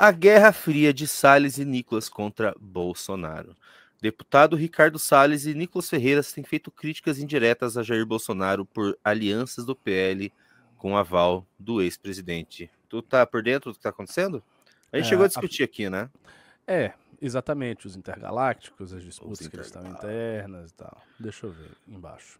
A Guerra Fria de Salles e Nicolas contra Bolsonaro. Deputado Ricardo Salles e Nicolas Ferreira têm feito críticas indiretas a Jair Bolsonaro por alianças do PL com aval do ex-presidente. Tu tá por dentro do que tá acontecendo? A gente é, chegou a discutir a... aqui, né? É, exatamente. Os intergalácticos, as disputas que eles internas e tal. Deixa eu ver embaixo.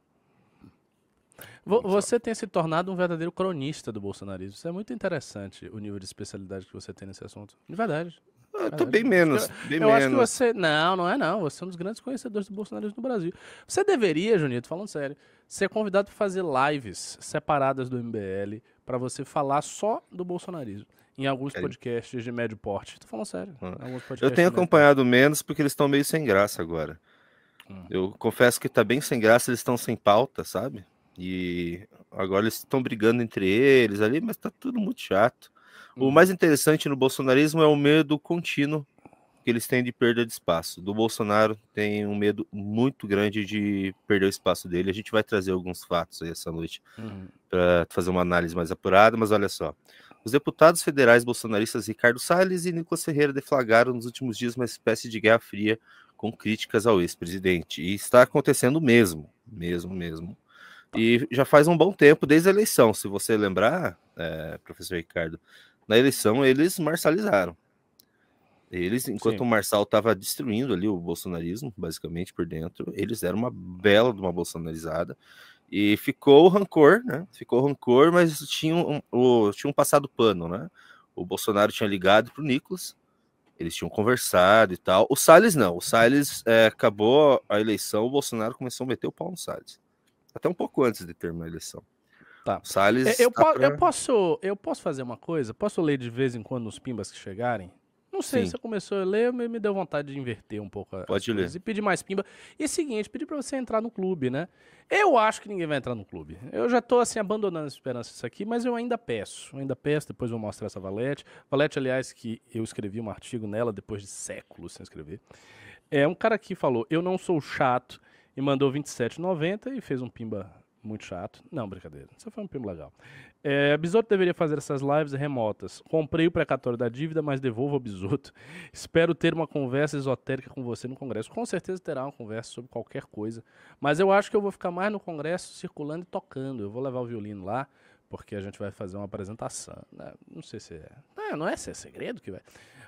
Você tem se tornado um verdadeiro cronista do bolsonarismo. Isso é muito interessante, o nível de especialidade que você tem nesse assunto. De verdade. Eu tô bem menos. Eu, bem eu menos. acho que você. Não, não é não. Você é um dos grandes conhecedores do bolsonarismo no Brasil. Você deveria, Junito, falando sério, ser convidado para fazer lives separadas do MBL para você falar só do bolsonarismo em alguns podcasts de médio porte. Tô falando sério. Hum. Eu tenho acompanhado menos porque eles estão meio sem graça agora. Hum. Eu confesso que tá bem sem graça, eles estão sem pauta, sabe? E agora eles estão brigando entre eles ali, mas tá tudo muito chato. O uhum. mais interessante no bolsonarismo é o medo contínuo que eles têm de perda de espaço. Do Bolsonaro tem um medo muito grande de perder o espaço dele. A gente vai trazer alguns fatos aí essa noite uhum. para fazer uma análise mais apurada, mas olha só. Os deputados federais bolsonaristas Ricardo Salles e Nicolas Ferreira deflagraram nos últimos dias uma espécie de guerra fria com críticas ao ex-presidente. E está acontecendo mesmo, mesmo, mesmo. E já faz um bom tempo, desde a eleição. Se você lembrar, é, professor Ricardo, na eleição eles marcializaram. Eles, enquanto Sim. o Marçal estava destruindo ali o bolsonarismo, basicamente, por dentro, eles eram uma bela de uma bolsonarizada. E ficou o rancor, né? Ficou o rancor, mas tinha um, o, tinha um passado pano, né? O Bolsonaro tinha ligado para o Nicolas, eles tinham conversado e tal. O Salles não, o Salles é, acabou a eleição, o Bolsonaro começou a meter o pau no Salles até um pouco antes de terminar a eleição. Tá. Salles. É, eu, tá pra... eu, posso, eu posso fazer uma coisa? Posso ler de vez em quando os pimbas que chegarem? Não sei, Sim. você começou a ler, me, me deu vontade de inverter um pouco. Pode ler. E pedir mais pimba. E é seguinte, pedir para você entrar no clube, né? Eu acho que ninguém vai entrar no clube. Eu já tô, assim, abandonando a esperança disso aqui, mas eu ainda peço. Eu ainda peço, depois vou mostrar essa Valete. Valete, aliás, que eu escrevi um artigo nela depois de séculos sem escrever. É um cara que falou: Eu não sou chato, e mandou 27,90 e fez um pimba muito chato. Não, brincadeira. Isso foi um pimba legal. É, Bisoto deveria fazer essas lives remotas. Comprei o precatório da dívida, mas devolvo ao Bisoto. Espero ter uma conversa esotérica com você no Congresso. Com certeza terá uma conversa sobre qualquer coisa. Mas eu acho que eu vou ficar mais no Congresso circulando e tocando. Eu vou levar o violino lá, porque a gente vai fazer uma apresentação. Né? Não sei se é. Não, ah, não é, se é segredo que vai.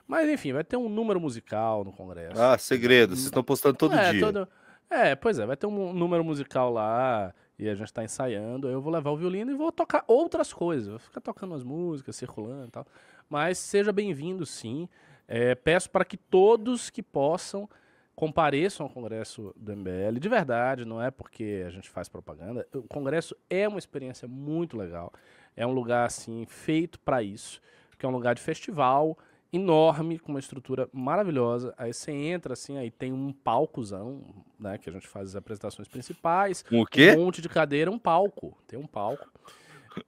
Mas enfim, vai ter um número musical no Congresso. Ah, segredo. Vocês estão postando todo é, dia. Todo... É, pois é, vai ter um número musical lá e a gente tá ensaiando. Eu vou levar o violino e vou tocar outras coisas. Vou ficar tocando as músicas, circulando e tal. Mas seja bem-vindo, sim. É, peço para que todos que possam compareçam ao Congresso do MBL. De verdade, não é porque a gente faz propaganda. O Congresso é uma experiência muito legal. É um lugar, assim, feito para isso. Porque é um lugar de festival, enorme, com uma estrutura maravilhosa. Aí você entra, assim, aí tem um palcozão, né? Que a gente faz as apresentações principais. O quê? Um monte de cadeira, um palco. Tem um palco.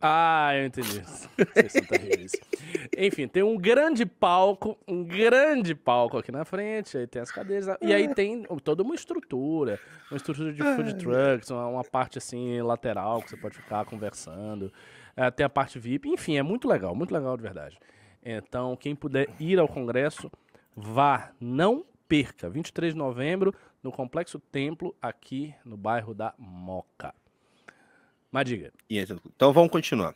Ah, eu entendi. Enfim, tem um grande palco, um grande palco aqui na frente, aí tem as cadeiras, e aí ah. tem toda uma estrutura, uma estrutura de food trucks, uma, uma parte assim lateral que você pode ficar conversando, é, tem a parte VIP, enfim, é muito legal, muito legal de verdade. Então, quem puder ir ao Congresso, vá, não perca. 23 de novembro, no Complexo Templo, aqui no bairro da Moca. diga. Então vamos continuar.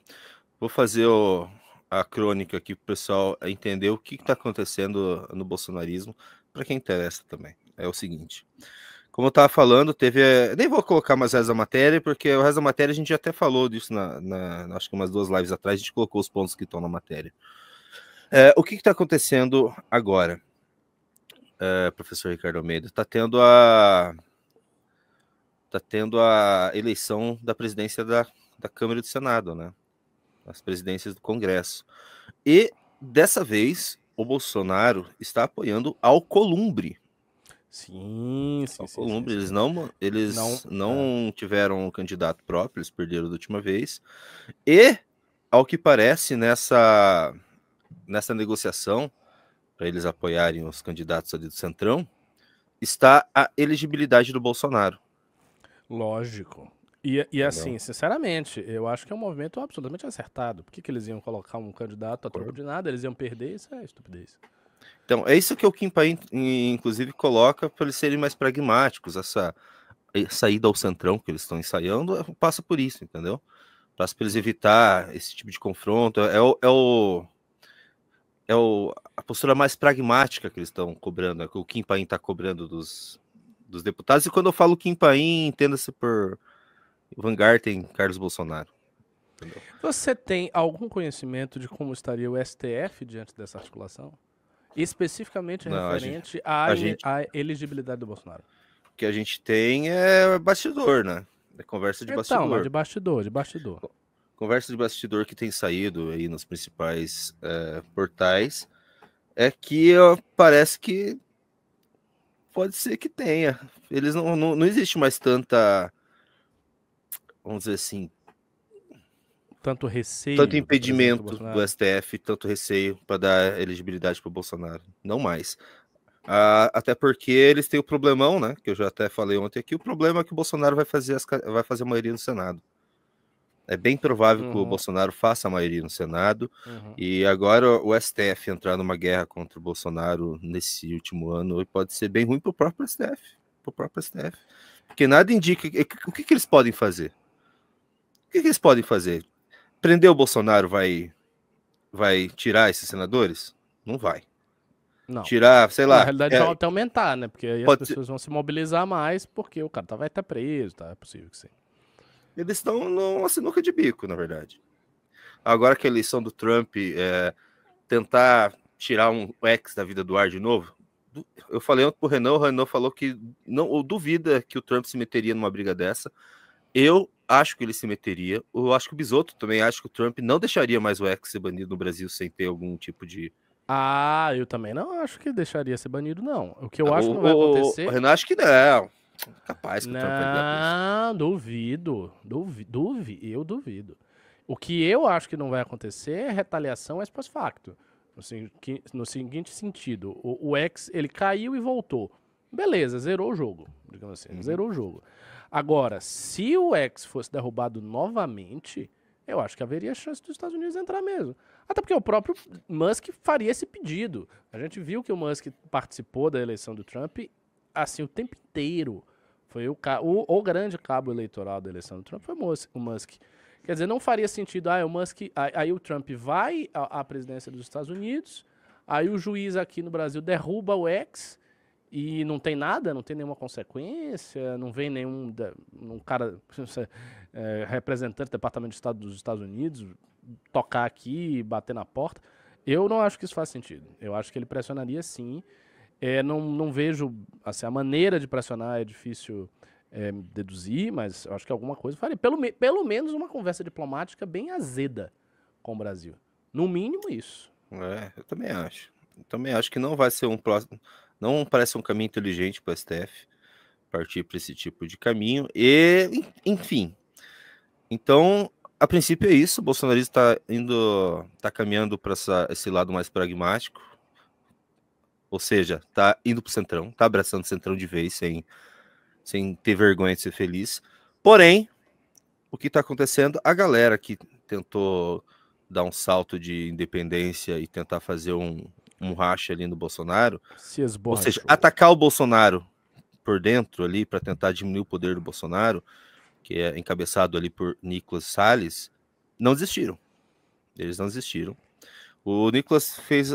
Vou fazer o, a crônica aqui para o pessoal entender o que está acontecendo no bolsonarismo, para quem interessa também. É o seguinte. Como eu estava falando, teve. Nem vou colocar mais o resto da matéria, porque o resto da matéria a gente já até falou disso na, na, acho que umas duas lives atrás, a gente colocou os pontos que estão na matéria. É, o que está acontecendo agora, é, professor Ricardo Almeida? Está tendo a tá tendo a eleição da presidência da, da Câmara e do Senado, né? As presidências do Congresso. E dessa vez o Bolsonaro está apoiando ao Columbre. Sim, sim, ao sim, Columbre, sim, sim. eles não eles não, não é. tiveram um candidato próprio, eles perderam da última vez. E ao que parece nessa nessa negociação, para eles apoiarem os candidatos ali do Centrão, está a elegibilidade do Bolsonaro. Lógico. E, e assim, Não. sinceramente, eu acho que é um movimento absolutamente acertado. Por que, que eles iam colocar um candidato a troco de nada? Eles iam perder? Isso é estupidez. Então, é isso que o Kim Paim, inclusive, coloca para eles serem mais pragmáticos. Essa saída ao centrão que eles estão ensaiando é, passa por isso, entendeu? Passa para eles evitar esse tipo de confronto. É, é o, é o é o, a postura mais pragmática que eles estão cobrando, é que o Kim Paim está cobrando dos, dos deputados. E quando eu falo Kim Paim, entenda-se por Van Garten, Carlos Bolsonaro. Entendeu? Você tem algum conhecimento de como estaria o STF diante dessa articulação? Especificamente Não, referente gente, à, gente, elegibilidade do Bolsonaro. O que a gente tem é bastidor, né? É conversa de então, bastidor. Então, de bastidor, de bastidor conversa de bastidor que tem saído aí nos principais é, portais é que ó, parece que pode ser que tenha. Eles não, não, não existe mais tanta, vamos dizer assim, tanto receio, tanto impedimento do, STF, tanto receio para dar elegibilidade para o Bolsonaro, não mais. Ah, até porque eles têm o problemão, né? Que eu já até falei ontem aqui. O problema é que o Bolsonaro vai fazer, as, vai fazer a maioria no Senado. É bem provável uhum. que o uhum. Bolsonaro faça a maioria no Senado. Uhum. E agora o STF entrar numa guerra contra o Bolsonaro nesse último ano pode ser bem ruim para o próprio STF. Pro próprio STF. Porque nada indica. O que, que eles podem fazer? O que, que, eles podem fazer? Prender o Bolsonaro vai, vai tirar esses senadores? Não vai. Não. Tirar, sei lá. Na realidade, é... até aumentar, né? Porque aí as pessoas ser... vão se mobilizar mais, porque o cara tá, vai estar tá preso, tá? É possível que sim eles estão numa sinuca de bico, na verdade. Agora que a eleição do Trump é, tentar tirar um ex da vida do ar de novo, eu falei ontem pro Renan, o Renan falou que não ou duvida que o Trump se meteria numa briga dessa. Eu acho que ele se meteria. Eu acho que o Bisoto também acho que o Trump não deixaria mais o ex ser banido no Brasil sem ter algum tipo de ah, eu também não acho que deixaria ser banido, não. O que eu ah, acho o, que não vai acontecer. O Renan acho que não. Capaz que não, o Trump vai duvido, duvido, duvido, eu duvido. O que eu acho que não vai acontecer é retaliação ex post facto. No, seguinte sentido, o, o ex ele caiu e voltou. Beleza, zerou o jogo, digamos assim, uhum. zerou o jogo. Agora, se o ex fosse derrubado novamente, eu acho que haveria chance dos Estados Unidos entrar mesmo. Até porque o próprio Musk faria esse pedido. A gente viu que o Musk participou da eleição do Trump assim o tempo inteiro. Foi o, o, o grande cabo eleitoral da eleição do Trump foi o Musk. Quer dizer, não faria sentido, ah, o Musk, aí, aí o Trump vai à, à presidência dos Estados Unidos, aí o juiz aqui no Brasil derruba o ex e não tem nada, não tem nenhuma consequência, não vem nenhum um cara é, representante do Departamento de Estado dos Estados Unidos tocar aqui, bater na porta. Eu não acho que isso faz sentido. Eu acho que ele pressionaria sim é, não, não vejo assim, a maneira de pressionar é difícil é, deduzir, mas acho que alguma coisa faria. Pelo, pelo menos uma conversa diplomática bem azeda com o Brasil. No mínimo isso. É, eu também acho. Eu também acho que não vai ser um Não parece um caminho inteligente para o STF partir para esse tipo de caminho. E, enfim. Então, a princípio é isso. O bolsonarismo está indo, está caminhando para esse lado mais pragmático ou seja, tá indo pro Centrão, tá abraçando o Centrão de vez, sem, sem ter vergonha de ser feliz. Porém, o que tá acontecendo? A galera que tentou dar um salto de independência e tentar fazer um, um racha ali no Bolsonaro. Se ou seja, atacar o Bolsonaro por dentro ali para tentar diminuir o poder do Bolsonaro, que é encabeçado ali por Nicolas Salles, não desistiram. Eles não desistiram. O Nicolas fez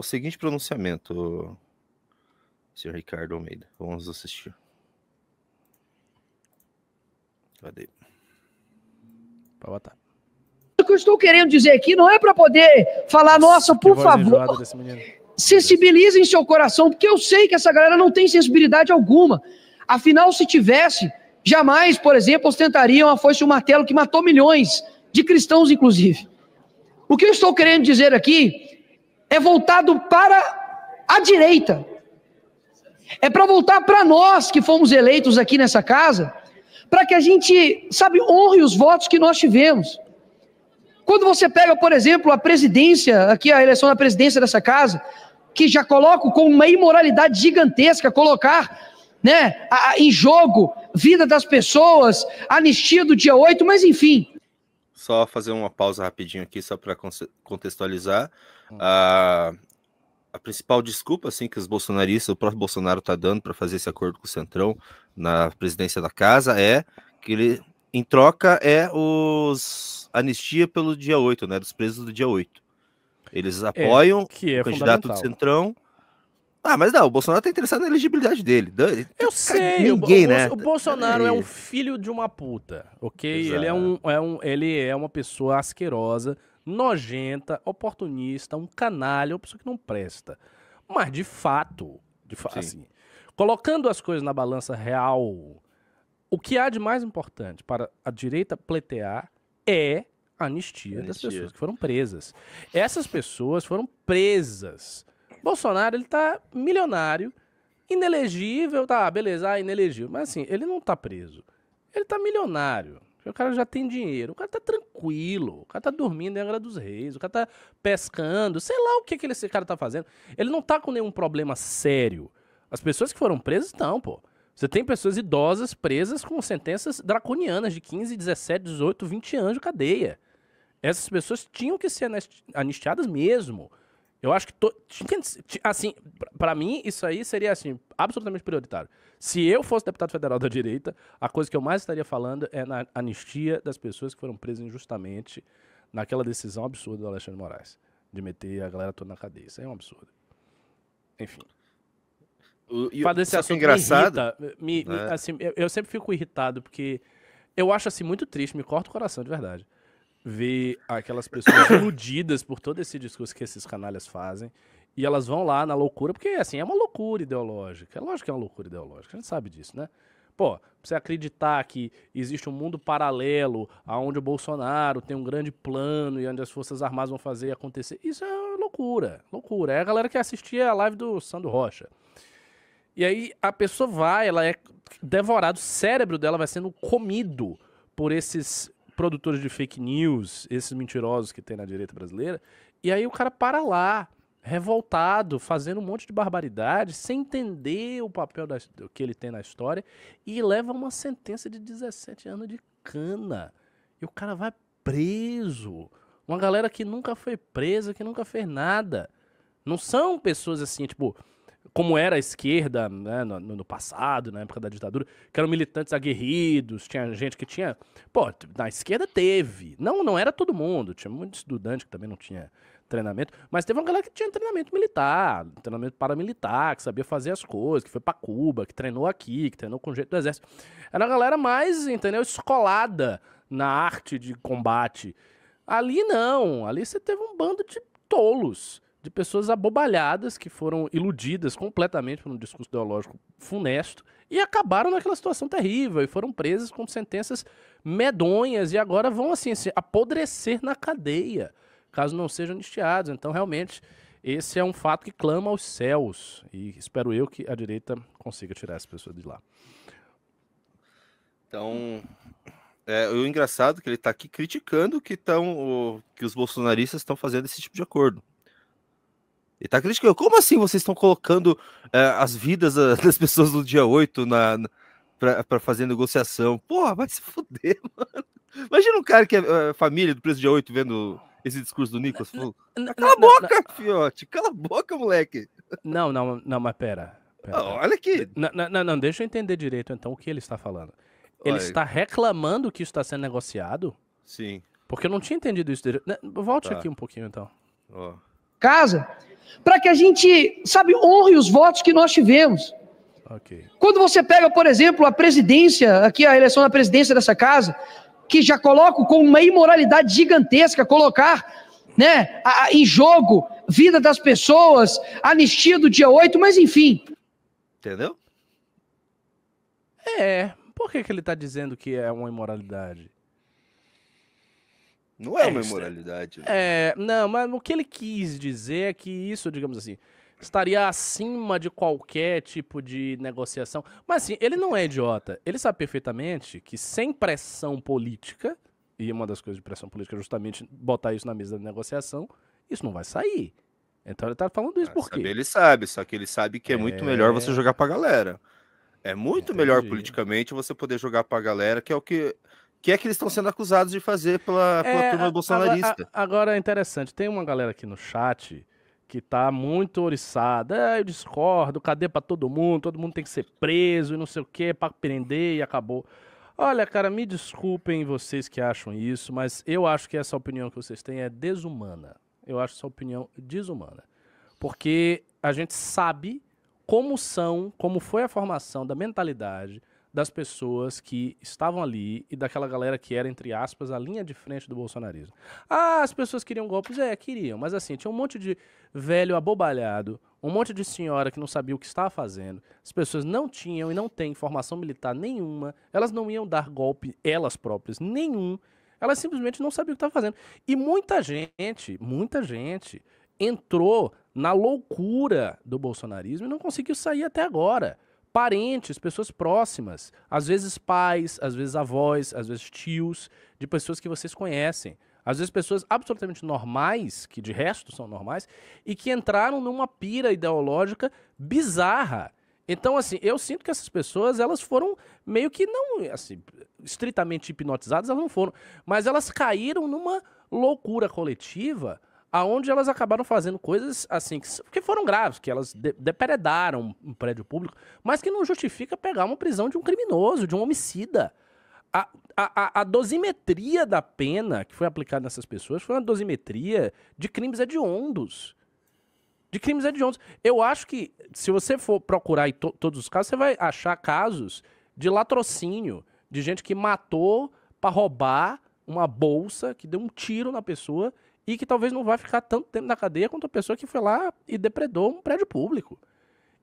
o seguinte pronunciamento, senhor Ricardo Almeida. Vamos assistir. Cadê? Para botar. O que eu estou querendo dizer aqui não é para poder falar, nossa, por favor, sensibilizem seu coração, porque eu sei que essa galera não tem sensibilidade alguma. Afinal, se tivesse, jamais, por exemplo, ostentariam a foice e o martelo que matou milhões de cristãos, inclusive. O que eu estou querendo dizer aqui é voltado para a direita. É para voltar para nós que fomos eleitos aqui nessa casa, para que a gente, sabe, honre os votos que nós tivemos. Quando você pega, por exemplo, a presidência, aqui a eleição da presidência dessa casa, que já coloco com uma imoralidade gigantesca colocar né, a, a, em jogo vida das pessoas, anistia do dia 8, mas enfim. Só fazer uma pausa rapidinho aqui, só para contextualizar. Hum. A, a principal desculpa assim que os bolsonaristas, o próprio Bolsonaro está dando para fazer esse acordo com o Centrão na presidência da casa é que ele em troca é os anistia pelo dia 8, né, dos presos do dia 8. Eles é, apoiam é, é o candidato do Centrão. Ah, mas não, o Bolsonaro tá interessado na elegibilidade dele. Eu sei, ninguém, o, né? O Bolsonaro é. é um filho de uma puta, ok? Exato. Ele é, um, é um, ele é uma pessoa asquerosa, nojenta, oportunista, um canalha, uma pessoa que não presta. Mas de fato, de fa Sim. assim, colocando as coisas na balança real, o que há de mais importante para a direita pleitear é a anistia, anistia. das pessoas que foram presas. Essas pessoas foram presas. Bolsonaro, ele tá milionário, inelegível, tá, beleza, ah, inelegível. Mas assim, ele não tá preso. Ele tá milionário. O cara já tem dinheiro, o cara tá tranquilo, o cara tá dormindo em Angra dos Reis, o cara tá pescando, sei lá o que, que esse cara tá fazendo. Ele não tá com nenhum problema sério. As pessoas que foram presas estão, pô. Você tem pessoas idosas presas com sentenças draconianas de 15, 17, 18, 20 anos de cadeia. Essas pessoas tinham que ser anistiadas mesmo. Eu acho que. To... Assim, para mim, isso aí seria assim, absolutamente prioritário. Se eu fosse deputado federal da direita, a coisa que eu mais estaria falando é na anistia das pessoas que foram presas injustamente naquela decisão absurda do Alexandre Moraes. De meter a galera toda na cadeia. Isso aí é um absurdo. Enfim. fazer esse assunto engraçado, me irrita. Me, né? me, é. assim, eu, eu sempre fico irritado, porque eu acho assim muito triste, me corta o coração, de verdade ver aquelas pessoas iludidas por todo esse discurso que esses canalhas fazem. E elas vão lá na loucura, porque assim, é uma loucura ideológica. É lógico que é uma loucura ideológica, a gente sabe disso, né? Pô, você acreditar que existe um mundo paralelo aonde o Bolsonaro tem um grande plano e onde as Forças Armadas vão fazer acontecer, isso é loucura, loucura. É a galera que assistia a live do Sandro Rocha. E aí a pessoa vai, ela é devorada, o cérebro dela vai sendo comido por esses produtores de fake news, esses mentirosos que tem na direita brasileira, e aí o cara para lá, revoltado, fazendo um monte de barbaridade, sem entender o papel da, que ele tem na história, e leva uma sentença de 17 anos de cana. E o cara vai preso. Uma galera que nunca foi presa, que nunca fez nada. Não são pessoas assim, tipo, como era a esquerda né, no, no, passado, na época da ditadura, que eram militantes aguerridos, tinha gente que tinha. Pô, na esquerda teve. Não, não era todo mundo. Tinha muito estudante que também não tinha treinamento, mas teve uma galera que tinha treinamento militar, treinamento paramilitar, que sabia fazer as coisas, que foi para Cuba, que treinou aqui, que treinou com o jeito do exército. Era uma galera mais, entendeu, escolada na arte de combate. Ali não, ali você teve um bando de tolos de pessoas abobalhadas que foram iludidas completamente por um discurso ideológico funesto e acabaram naquela situação terrível e foram presas com sentenças medonhas e agora vão assim se apodrecer na cadeia, caso não sejam anistiados. Então, realmente, esse é um fato que clama aos céus e espero eu que a direita consiga tirar essas pessoas de lá. Então, é, o engraçado é que ele está aqui criticando que, tão, o, que os bolsonaristas estão fazendo esse tipo de acordo. Ele tá criticando. Como assim vocês estão colocando uh, as vidas das pessoas no dia 8 na, na, pra, pra fazer negociação? Porra, vai se fuder, mano. Imagina um cara que é uh, família do preso dia 8 vendo esse discurso do Nicolas. Falou, cala não, a boca, não, fiote. Cala a boca, moleque. Não, não, não, mas pera. pera, pera. olha aqui. Não, não, não, deixa eu entender direito, então, o que ele está falando. Ele olha. está reclamando que isso está sendo negociado? Sim. Porque eu não tinha entendido isso direito. Né, volte tá. aqui um pouquinho, então. Oh. Casa para que a gente, sabe, honre os votos que nós tivemos. Okay. Quando você pega, por exemplo, a presidência, aqui a eleição da presidência dessa casa, que já coloco com uma imoralidade gigantesca colocar né, a, a, em jogo vida das pessoas, anistia do dia 8, mas enfim. Entendeu? É, por que, que ele está dizendo que é uma imoralidade? Não é, é uma é imoralidade. Né? É, não, mas o que ele quis dizer é que isso, digamos assim, estaria acima de qualquer tipo de negociação. Mas assim, ele não é idiota. Ele sabe perfeitamente que sem pressão política, e uma das coisas de pressão política é justamente botar isso na mesa da negociação, isso não vai sair. Então ele tá falando isso ah, por quê? Ele sabe, só que ele sabe que é, é... muito melhor você é. jogar pra galera. É muito Entendi. melhor politicamente você poder jogar pra galera, que é o que que é que eles estão sendo acusados de fazer pela, pela é, turma a, bolsonarista. A, a, agora é interessante, tem uma galera aqui no chat que tá muito oriçada. É, eu discordo, cadê para todo mundo? Todo mundo tem que ser preso e não sei o que, para prender e acabou. Olha, cara, me desculpem vocês que acham isso, mas eu acho que essa opinião que vocês têm é desumana. Eu acho essa opinião desumana. Porque a gente sabe como são, como foi a formação da mentalidade, das pessoas que estavam ali e daquela galera que era, entre aspas, a linha de frente do bolsonarismo. Ah, as pessoas queriam golpes? É, queriam, mas assim, tinha um monte de velho abobalhado, um monte de senhora que não sabia o que estava fazendo. As pessoas não tinham e não têm formação militar nenhuma, elas não iam dar golpe, elas próprias, nenhum. Elas simplesmente não sabiam o que estava fazendo. E muita gente, muita gente entrou na loucura do bolsonarismo e não conseguiu sair até agora parentes, pessoas próximas, às vezes pais, às vezes avós, às vezes tios, de pessoas que vocês conhecem. Às vezes pessoas absolutamente normais, que de resto são normais, e que entraram numa pira ideológica bizarra. Então, assim, eu sinto que essas pessoas, elas foram meio que não, assim, estritamente hipnotizadas, elas não foram, mas elas caíram numa loucura coletiva aonde elas acabaram fazendo coisas assim que, que foram graves, que elas de, depredaram um prédio público, mas que não justifica pegar uma prisão de um criminoso, de um homicida. A, a, a, dosimetria da pena que foi aplicada nessas pessoas foi uma dosimetria de crimes hediondos. De crimes hediondos. Eu acho que, se você for procurar em to, todos os casos, você vai achar casos de latrocínio, de gente que matou para roubar uma bolsa, que deu um tiro na pessoa e que talvez não vai ficar tanto tempo na cadeia quanto a pessoa que foi lá e depredou um prédio público.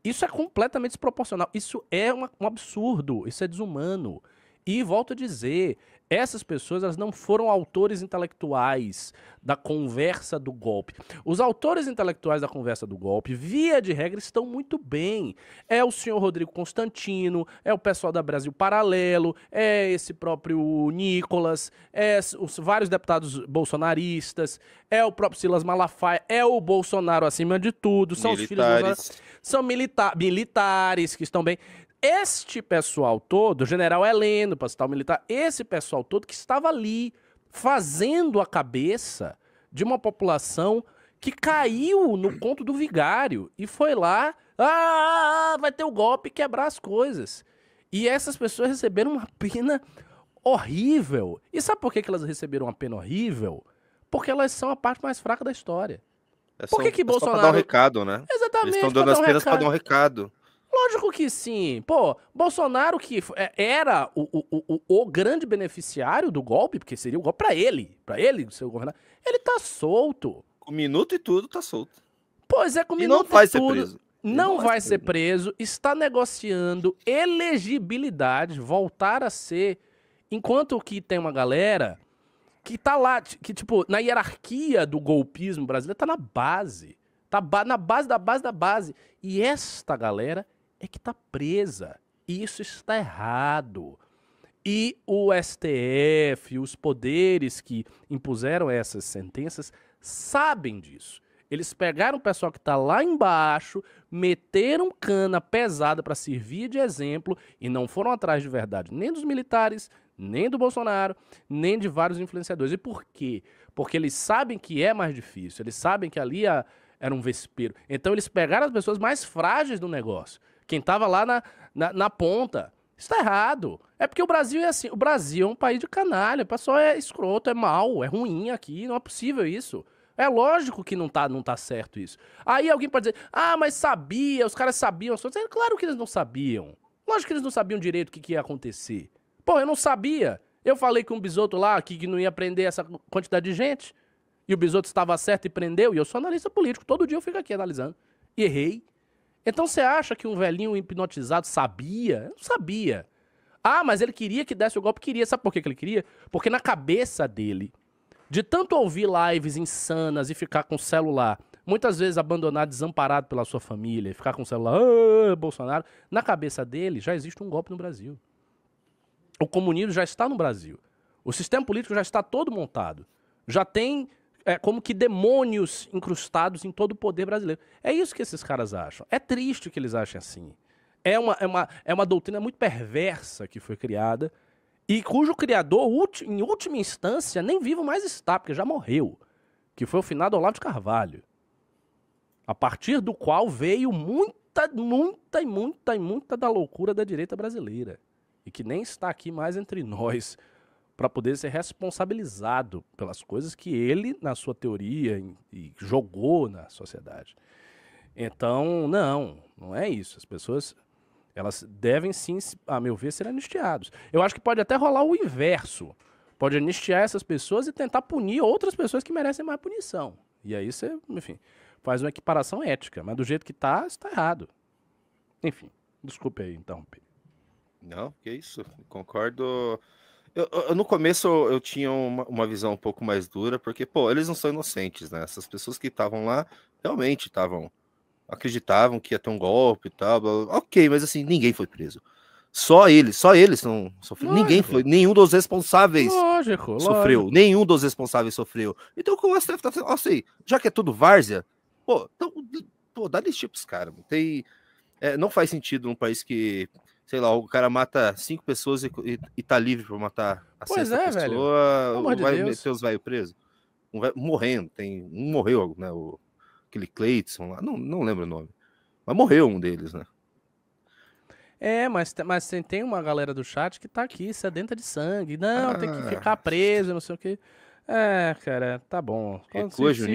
Isso é completamente desproporcional. Isso é uma, um absurdo. Isso é desumano. E volto a dizer, essas pessoas elas não foram autores intelectuais da conversa do golpe. Os autores intelectuais da conversa do golpe, via de regra, estão muito bem. É o senhor Rodrigo Constantino, é o pessoal da Brasil Paralelo, é esse próprio Nicolas, é os vários deputados bolsonaristas, é o próprio Silas Malafaia, é o Bolsonaro acima de tudo, são militares. os filhos do... são milita militares que estão bem. Este pessoal todo, o general Heleno, o militar, esse pessoal todo que estava ali fazendo a cabeça de uma população que caiu no conto do vigário e foi lá, ah, vai ter o golpe quebrar as coisas. E essas pessoas receberam uma pena horrível. E sabe por que, que elas receberam uma pena horrível? Porque elas são a parte mais fraca da história. É só, por que, que é Bolsonaro. Só pra dar um recado, né? Exatamente. Eles estão dando as penas para dar um recado. Lógico que sim. Pô, Bolsonaro que é, era o, o, o, o grande beneficiário do golpe, porque seria o golpe pra ele, pra ele, seu governador, ele tá solto. Com minuto e tudo, tá solto. Pois é, com e minuto não vai e ser tudo. Preso. Não, não vai, vai ser preso. preso, está negociando elegibilidade, voltar a ser. Enquanto que tem uma galera que tá lá, que tipo, na hierarquia do golpismo brasileiro, tá na base. Tá ba na base da base da base. E esta galera é que está presa. E isso está errado. E o STF, os poderes que impuseram essas sentenças, sabem disso. Eles pegaram o pessoal que está lá embaixo, meteram cana pesada para servir de exemplo e não foram atrás de verdade nem dos militares, nem do Bolsonaro, nem de vários influenciadores. E por quê? Porque eles sabem que é mais difícil, eles sabem que ali a, era um vespeiro. Então eles pegaram as pessoas mais frágeis do negócio. Quem estava lá na, na, na ponta. Isso tá errado. É porque o Brasil é assim. O Brasil é um país de canalha. O pessoal é escroto, é mal, é ruim aqui. Não é possível isso. É lógico que não tá, não tá certo isso. Aí alguém pode dizer, ah, mas sabia, os caras sabiam as coisas. É claro que eles não sabiam. Lógico que eles não sabiam direito o que, que ia acontecer. Pô, eu não sabia. Eu falei com um Bisoto lá que, que não ia prender essa quantidade de gente. E o Bisoto estava certo e prendeu. E eu sou analista político. Todo dia eu fico aqui analisando. E errei. Então você acha que um velhinho hipnotizado sabia? Não sabia. Ah, mas ele queria que desse o golpe, queria. Sabe por que, que ele queria? Porque na cabeça dele, de tanto ouvir lives insanas e ficar com o celular, muitas vezes abandonado, desamparado pela sua família, e ficar com o celular, ah, Bolsonaro, na cabeça dele já existe um golpe no Brasil. O comunismo já está no Brasil. O sistema político já está todo montado. Já tem é, como que demônios incrustados em todo o poder brasileiro. É isso que esses caras acham. É triste que eles achem assim. É uma, é uma, é uma doutrina muito perversa que foi criada e cujo criador, em última instância, nem vivo mais está, porque já morreu, que foi o finado Olavo de Carvalho, a partir do qual veio muita, muita e muita e muita da loucura da direita brasileira, e que nem está aqui mais entre nós, para poder ser responsabilizado pelas coisas que ele, na sua teoria, em, e jogou na sociedade. Então, não, não é isso. As pessoas elas devem sim, a meu ver, ser anistiados. Eu acho que pode até rolar o inverso. Pode anistiar essas pessoas e tentar punir outras pessoas que merecem mais punição. E aí você, enfim, faz uma equiparação ética, mas do jeito que tá, está errado. Enfim, desculpe aí então. Não, que isso. Concordo eu, eu, no começo eu tinha uma, uma, visão um pouco mais dura, porque, pô, eles não são inocentes, né? Essas pessoas que estavam lá realmente estavam. acreditavam que ia ter um golpe e tal. Blá, blá. Ok, mas assim, ninguém foi preso. Só eles, só eles não sofreram. Ninguém foi, nenhum dos responsáveis lógico, sofreu. Lógico. Nenhum dos responsáveis sofreu. Então o STF tá falando, assim, já que é tudo várzea, pô, então, pô, dá lixo pros caras, não tem. É, não faz sentido um país que sei lá, o cara mata cinco pessoas e, e, e tá livre pra matar a pois sexta é, pessoa, velho. vai de meter os velhos presos. Um morrendo, tem. Um morreu, né? O, aquele Cleiton lá, não, não lembro o nome. Mas morreu um deles, né? É, mas, mas tem uma galera do chat que tá aqui, sedenta de sangue. Não, ah. tem que ah. ficar preso, não sei o que. É, cara, tá bom. É Quando, coisa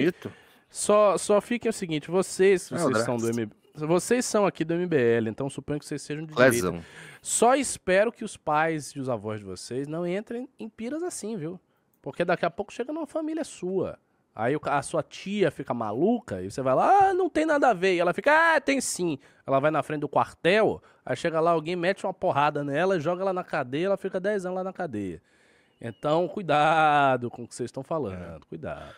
Só, só fiquem o seguinte, vocês, é, vocês são do MB. Vocês são aqui do MBL, então suponho que vocês sejam de direita. Só espero que os pais e os avós de vocês não entrem em piras assim, viu? Porque daqui a pouco chega numa família sua. Aí a sua tia fica maluca e você vai lá, ah, não tem nada a ver. E ela fica, ah, tem sim. Ela vai na frente do quartel, aí chega lá, alguém mete uma porrada nela, joga ela na cadeia, ela fica 10 anos lá na cadeia. Então, cuidado com o que vocês estão falando, é. cuidado.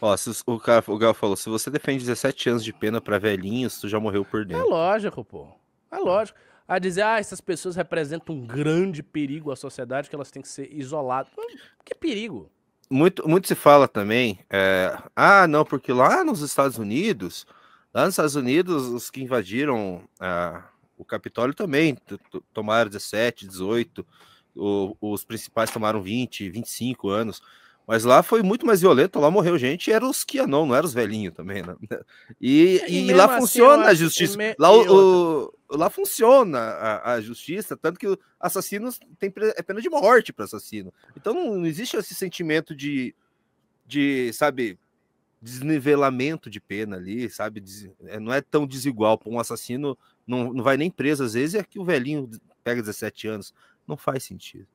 Ó, se, o, cara, o Gal falou, se você defende 17 anos de pena para velhinhos, tu já morreu por é dentro. É lógico, pô. É lógico. A dizer, ah, essas pessoas representam um grande perigo à sociedade, que elas têm que ser isoladas. Que perigo? Muito, muito se fala também, é, ah, não, porque lá nos Estados Unidos, lá nos Estados Unidos, os que invadiram ah, o Capitólio também tomaram 17, 18, o, os principais tomaram 20, 25 anos. Mas lá foi muito mais violento, lá morreu gente, e eram os que não, não eram os velhinhos também, né? É, e, e, e lá assim, funciona acho, a justiça. Me... Lá, o, o, lá funciona a, a, justiça, tanto que assassinos tem é pena de morte para assassino. Então não, não, existe esse sentimento de, de, sabe, desnivelamento de pena ali, sabe? Des, é, não é tão desigual. Um assassino não, não vai nem preso, às vezes, é que o velhinho pega 17 anos. Não faz sentido.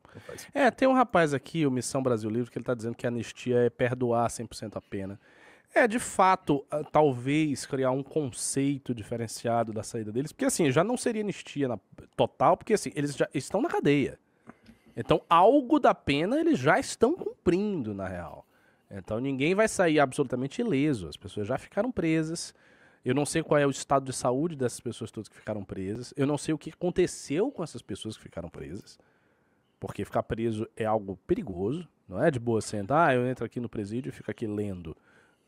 É, tem um rapaz aqui, o Missão Brasil Livre, que ele está dizendo que a anistia é perdoar 100% a pena. É, de fato, ah, talvez criar um conceito diferenciado da saída deles, porque assim, já não seria anistia na, total, porque assim, eles já estão na cadeia. Então, algo da pena eles já estão cumprindo, na real. Então, ninguém vai sair absolutamente ileso. As pessoas já ficaram presas, eu não sei qual é o estado de saúde dessas pessoas todas que ficaram presas. Eu não sei o que aconteceu com essas pessoas que ficaram presas. Porque ficar preso é algo perigoso. Não é de boa sentar, ah, eu entro aqui no presídio e fico aqui lendo.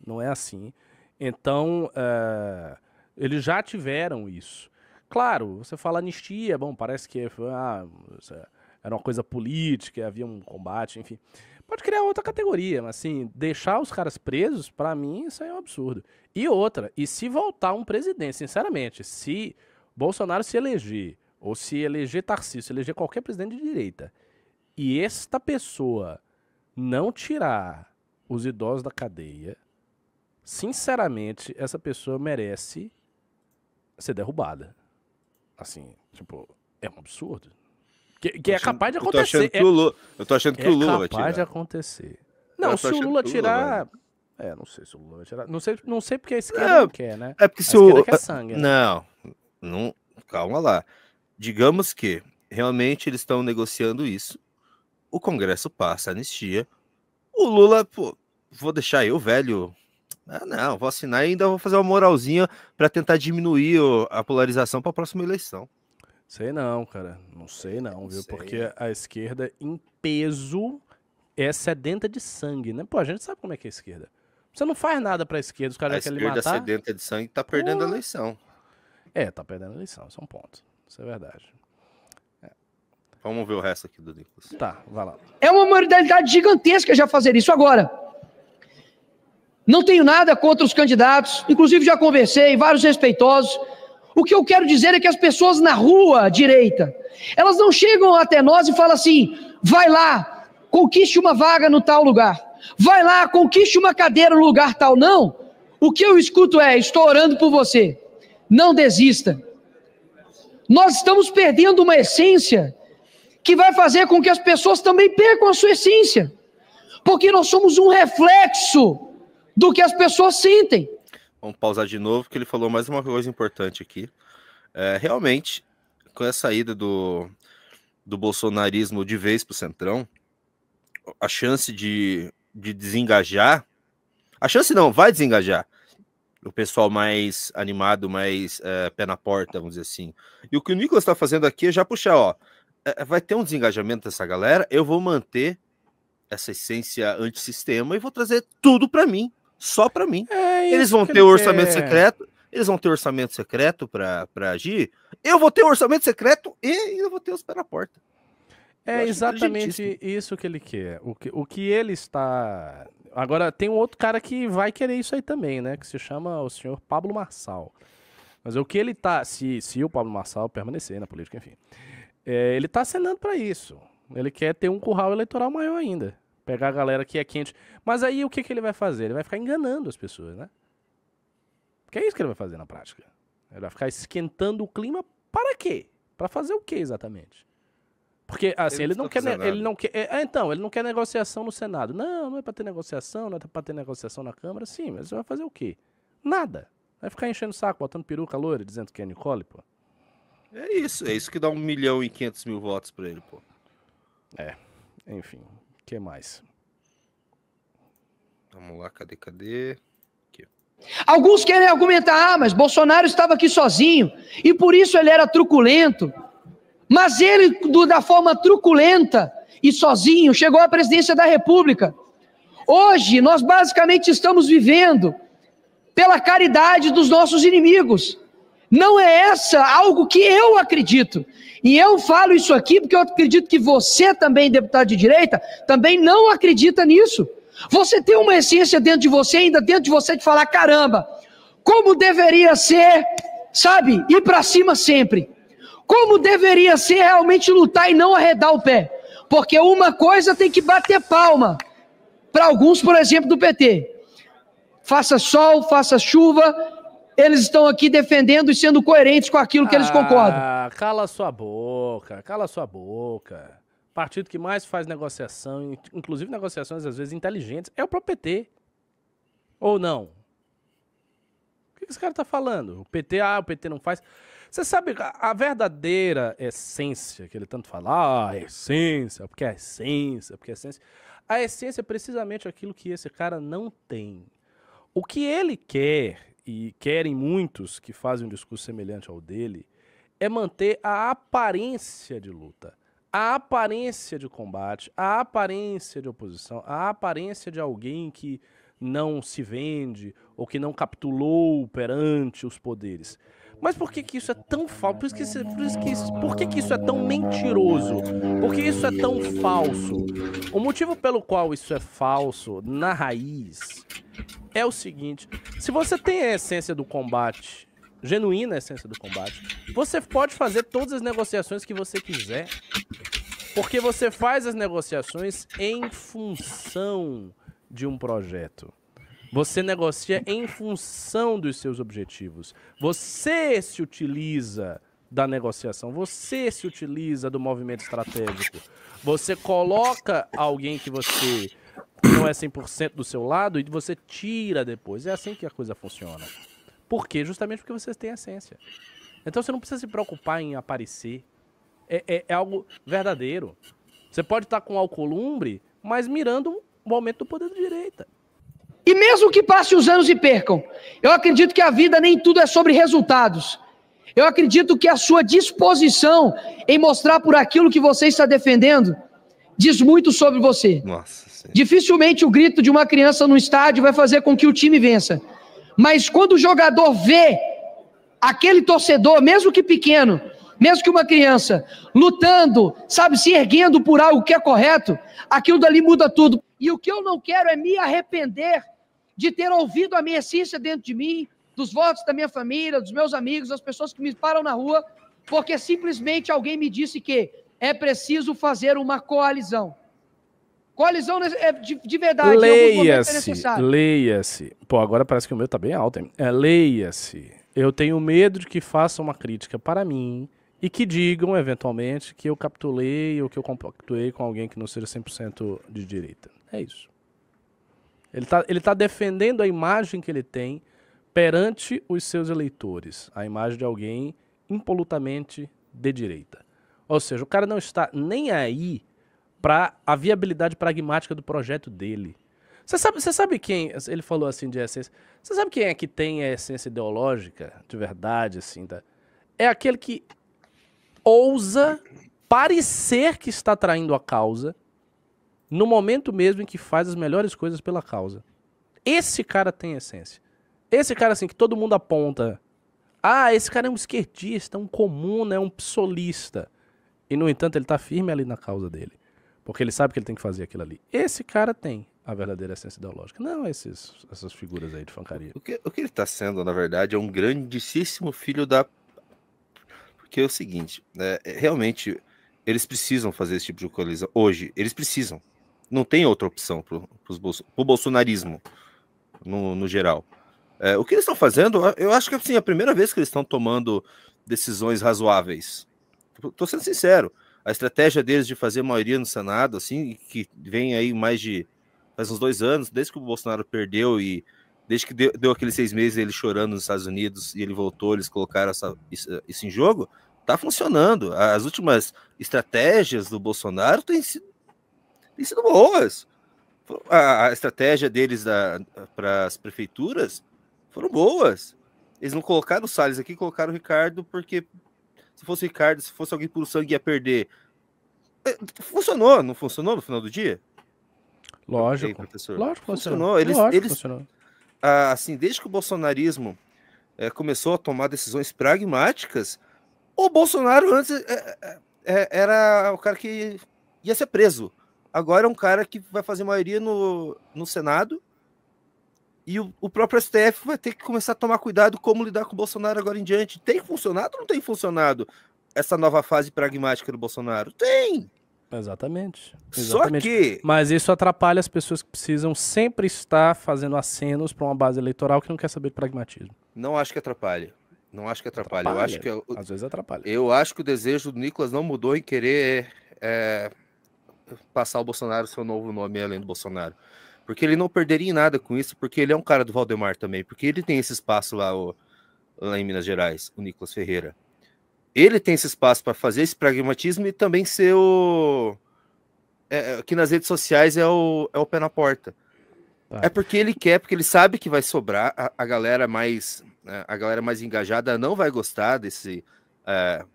Não é assim. Então, uh, eles já tiveram isso. Claro, você fala anistia, bom, parece que é, ah, é, era uma coisa política, havia um combate, enfim. Pode criar outra categoria, mas assim, deixar os caras presos, para mim, isso é um absurdo. E outra, e se voltar um presidente, sinceramente, se Bolsonaro se eleger, ou se eleger Tarcísio, se eleger qualquer presidente de direita, e esta pessoa não tirar os idosos da cadeia, sinceramente, essa pessoa merece ser derrubada. Assim, tipo, é um absurdo. Que, que é capaz de acontecer. É eu tô achando que o Lula, tô achando que é o Lula vai tirar. É capaz de acontecer. Não, se o Lula tirar. É, não sei se o Lula vai tirar. Não sei, não sei porque a esquerda não, não quer, né? É porque se o. Quer sangue, né? Não, né? não. Calma lá. Digamos que realmente eles estão negociando isso. O Congresso passa a anistia. O Lula, pô, vou deixar eu, velho. Ah, não, vou assinar e ainda vou fazer uma moralzinha para tentar diminuir a polarização para a próxima eleição. Sei não, cara. Não sei não, viu? Sei. Porque a esquerda, em peso, é sedenta de sangue, né? Pô, a gente sabe como é que é a esquerda. Você não faz nada pra esquerda, os caras querem é matar. A esquerda sedenta de sangue tá perdendo Pô. a eleição. É, tá perdendo a eleição, isso é um ponto. Isso é verdade. É. Vamos ver o resto aqui do Nicolas. Tá, vai lá. É uma moralidade gigantesca já fazer isso agora. Não tenho nada contra os candidatos, inclusive já conversei, vários respeitosos, o que eu quero dizer é que as pessoas na rua direita, elas não chegam até nós e falam assim: vai lá, conquiste uma vaga no tal lugar, vai lá, conquiste uma cadeira no lugar tal. Não. O que eu escuto é: estou orando por você, não desista. Nós estamos perdendo uma essência que vai fazer com que as pessoas também percam a sua essência, porque nós somos um reflexo do que as pessoas sentem. Vamos pausar de novo, que ele falou mais uma coisa importante aqui. É, realmente, com a saída do, do bolsonarismo de vez para o Centrão, a chance de, de desengajar. A chance não, vai desengajar. O pessoal mais animado, mais é, pé na porta, vamos dizer assim. E o que o Nicolas está fazendo aqui é já puxar, ó. É, é, vai ter um desengajamento dessa galera, eu vou manter essa essência antissistema e vou trazer tudo para mim, só para mim. É, é eles vão ter o orçamento quer. secreto. Eles vão ter orçamento secreto para agir. Eu vou ter orçamento secreto e eu vou ter os pés na porta. É exatamente isso que ele quer. O que, o que ele está. Agora, tem um outro cara que vai querer isso aí também, né? Que se chama o senhor Pablo Marçal. Mas o que ele tá. Se, se o Pablo Marçal permanecer na política, enfim. É, ele tá acenando para isso. Ele quer ter um curral eleitoral maior ainda. Pegar a galera que é quente. Mas aí o que, que ele vai fazer? Ele vai ficar enganando as pessoas, né? Porque é isso que ele vai fazer na prática. Ele vai ficar esquentando o clima para quê? Para fazer o quê exatamente? Porque assim, ele, ele não tá quer, ele não quer, é, é, então, ele não quer negociação no Senado. Não, não é para ter negociação, não é para ter negociação na Câmara, sim, mas você vai fazer o quê? Nada. Vai ficar enchendo o saco, botando peruca loira, dizendo que é Nicole, pô. É isso, é isso que dá 1 milhão e 500 mil votos para ele, pô. É, enfim que mais? Vamos lá, cadê, cadê? Aqui. Alguns querem argumentar, ah, mas Bolsonaro estava aqui sozinho e por isso ele era truculento. Mas ele, do, da forma truculenta e sozinho, chegou à presidência da República. Hoje, nós basicamente estamos vivendo pela caridade dos nossos inimigos. Não é essa algo que eu acredito. E eu falo isso aqui porque eu acredito que você também, deputado de direita, também não acredita nisso. Você tem uma essência dentro de você, ainda dentro de você, de falar: caramba, como deveria ser, sabe, ir para cima sempre. Como deveria ser realmente lutar e não arredar o pé. Porque uma coisa tem que bater palma. Para alguns, por exemplo, do PT. Faça sol, faça chuva, eles estão aqui defendendo e sendo coerentes com aquilo que ah, eles concordam. Cala sua boca, cala sua boca. Partido que mais faz negociação, inclusive negociações às vezes inteligentes, é o próprio PT. Ou não? O que esse cara tá falando? O PT, ah, o PT não faz. Você sabe a verdadeira essência que ele tanto fala, ah, essência, porque é essência, porque é essência. A essência é precisamente aquilo que esse cara não tem. O que ele quer e querem muitos que fazem um discurso semelhante ao dele, é manter a aparência de luta, a aparência de combate, a aparência de oposição, a aparência de alguém que não se vende ou que não capitulou perante os poderes. Mas por que, que isso é tão falso? Por, isso que, por, isso que, por que, que isso é tão mentiroso? Por que isso é tão falso? O motivo pelo qual isso é falso, na raiz, é o seguinte: se você tem a essência do combate, genuína essência do combate, você pode fazer todas as negociações que você quiser. Porque você faz as negociações em função de um projeto. Você negocia em função dos seus objetivos. Você se utiliza da negociação, você se utiliza do movimento estratégico. Você coloca alguém que você não é 100% do seu lado e você tira depois. É assim que a coisa funciona. Por quê? Justamente porque vocês têm essência. Então você não precisa se preocupar em aparecer. É, é, é algo verdadeiro. Você pode estar com alcolumbre, mas mirando o aumento do poder da direita. E mesmo que passe os anos e percam, eu acredito que a vida nem tudo é sobre resultados. Eu acredito que a sua disposição em mostrar por aquilo que você está defendendo diz muito sobre você. Nossa, Dificilmente o grito de uma criança no estádio vai fazer com que o time vença. Mas quando o jogador vê aquele torcedor, mesmo que pequeno, mesmo que uma criança, lutando, sabe, se erguendo por algo que é correto, aquilo dali muda tudo. E o que eu não quero é me arrepender de ter ouvido a minha essência dentro de mim, dos votos da minha família, dos meus amigos, das pessoas que me param na rua, porque simplesmente alguém me disse que é preciso fazer uma coalizão. Coalizão é de, de verdade. É leia-se, é leia-se. Pô, agora parece que o meu tá bem alto, hein? É, leia-se. Eu tenho medo de que façam uma crítica para mim e que digam, eventualmente, que eu capitulei ou que eu compactuei com alguém que não seja 100% de direita. É isso. Ele está ele tá defendendo a imagem que ele tem perante os seus eleitores, a imagem de alguém impolutamente de direita. Ou seja, o cara não está nem aí para a viabilidade pragmática do projeto dele. Você sabe, você sabe quem. Ele falou assim de essência. Você sabe quem é que tem a essência ideológica de verdade, assim? Tá? É aquele que ousa parecer que está traindo a causa, no momento mesmo em que faz as melhores coisas pela causa. Esse cara tem essência. Esse cara, assim, que todo mundo aponta. Ah, esse cara é um esquerdista, um comum, é um psolista. E, no entanto, ele tá firme ali na causa dele. Porque ele sabe que ele tem que fazer aquilo ali. Esse cara tem a verdadeira essência ideológica. Não esses, essas figuras aí de fancaria. O que, o que ele tá sendo, na verdade, é um grandíssimo filho da. Porque é o seguinte, né, é, realmente, eles precisam fazer esse tipo de coisa hoje. Eles precisam não tem outra opção para o bolsonarismo no, no geral. É, o que eles estão fazendo, eu acho que assim, é a primeira vez que eles estão tomando decisões razoáveis. Estou tipo, sendo sincero. A estratégia deles de fazer maioria no Senado, assim, que vem aí mais de faz uns dois anos, desde que o Bolsonaro perdeu e desde que deu, deu aqueles seis meses ele chorando nos Estados Unidos e ele voltou, eles colocaram essa, isso, isso em jogo, tá funcionando. As últimas estratégias do Bolsonaro têm sido têm sido é boas. A, estratégia deles para as prefeituras foram boas. Eles não colocaram o Salles aqui, colocaram o Ricardo, porque se fosse o Ricardo, se fosse alguém por sangue, ia perder. É, funcionou, não funcionou no final do dia? Lógico. Aí, professor. Lógico, funcionou. funcionou. Eles, Lógico, eles funcionou. Ah, assim, desde que o bolsonarismo é, começou a tomar decisões pragmáticas, o Bolsonaro antes é, é, era o cara que ia ser preso. Agora é um cara que vai fazer maioria no, no Senado. E o, o próprio STF vai ter que começar a tomar cuidado como lidar com o Bolsonaro agora em diante. Tem funcionado ou não tem funcionado essa nova fase pragmática do Bolsonaro? Tem! Exatamente. Exatamente. Só que. Mas isso atrapalha as pessoas que precisam sempre estar fazendo acenos para uma base eleitoral que não quer saber de pragmatismo. Não acho que atrapalha. Não acho que atrapalha. atrapalha. Eu acho que. É Às vezes atrapalha. Eu acho que o desejo do Nicolas não mudou em querer. É passar o Bolsonaro seu novo nome além do Bolsonaro. Porque ele não perderia em nada com isso, porque ele é um cara do Valdemar também, porque ele tem esse espaço lá, o, lá em Minas Gerais, o Nicolas Ferreira. Ele tem esse espaço para fazer esse pragmatismo e também ser o. É, é que nas redes sociais é o, é o pé na porta. Tá. É porque ele quer, porque ele sabe que vai sobrar, a, a galera mais né, a galera mais engajada não vai gostar desse, é,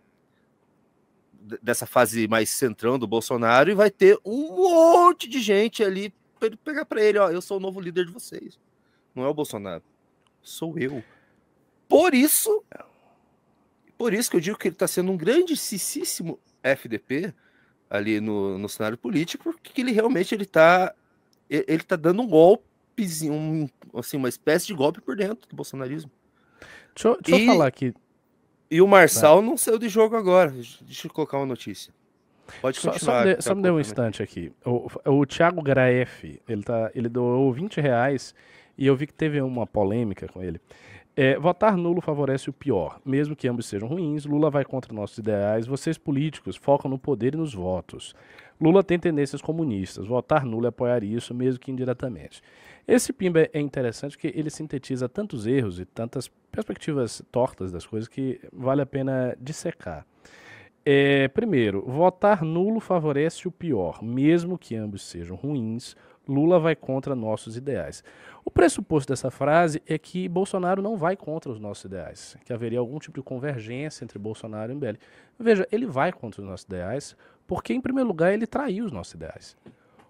dessa fase mais centrão do Bolsonaro e vai ter um monte de gente ali para pegar para ele, ó, eu sou o novo líder de vocês. Não é o Bolsonaro, sou eu. Por isso, por isso que eu digo que ele está sendo um grandíssimo FDP ali no, no cenário político, porque ele realmente ele está ele tá dando um golpezinho, um, assim, uma espécie de golpe por dentro do bolsonarismo. Deixa, eu, deixa e... eu falar aqui e o Marçal né? não saiu de jogo agora. Deixa eu colocar uma notícia. Pode continuar. Só, só me, dê, só me dê um né? instante aqui. O, o Thiago Graef, ele, tá, ele doou 20 reais e eu vi que teve uma polêmica com ele. É, votar nulo favorece o pior. Mesmo que ambos sejam ruins, Lula vai contra nossos ideais. Vocês políticos focam no poder e nos votos. Lula tem tendências comunistas. Votar nulo é apoiar isso, mesmo que indiretamente. Esse Pimba é interessante porque ele sintetiza tantos erros e tantas perspectivas tortas das coisas que vale a pena dissecar. É, primeiro, votar nulo favorece o pior, mesmo que ambos sejam ruins. Lula vai contra nossos ideais. O pressuposto dessa frase é que Bolsonaro não vai contra os nossos ideais, que haveria algum tipo de convergência entre Bolsonaro e MBL. Veja, ele vai contra os nossos ideais porque, em primeiro lugar, ele traiu os nossos ideais.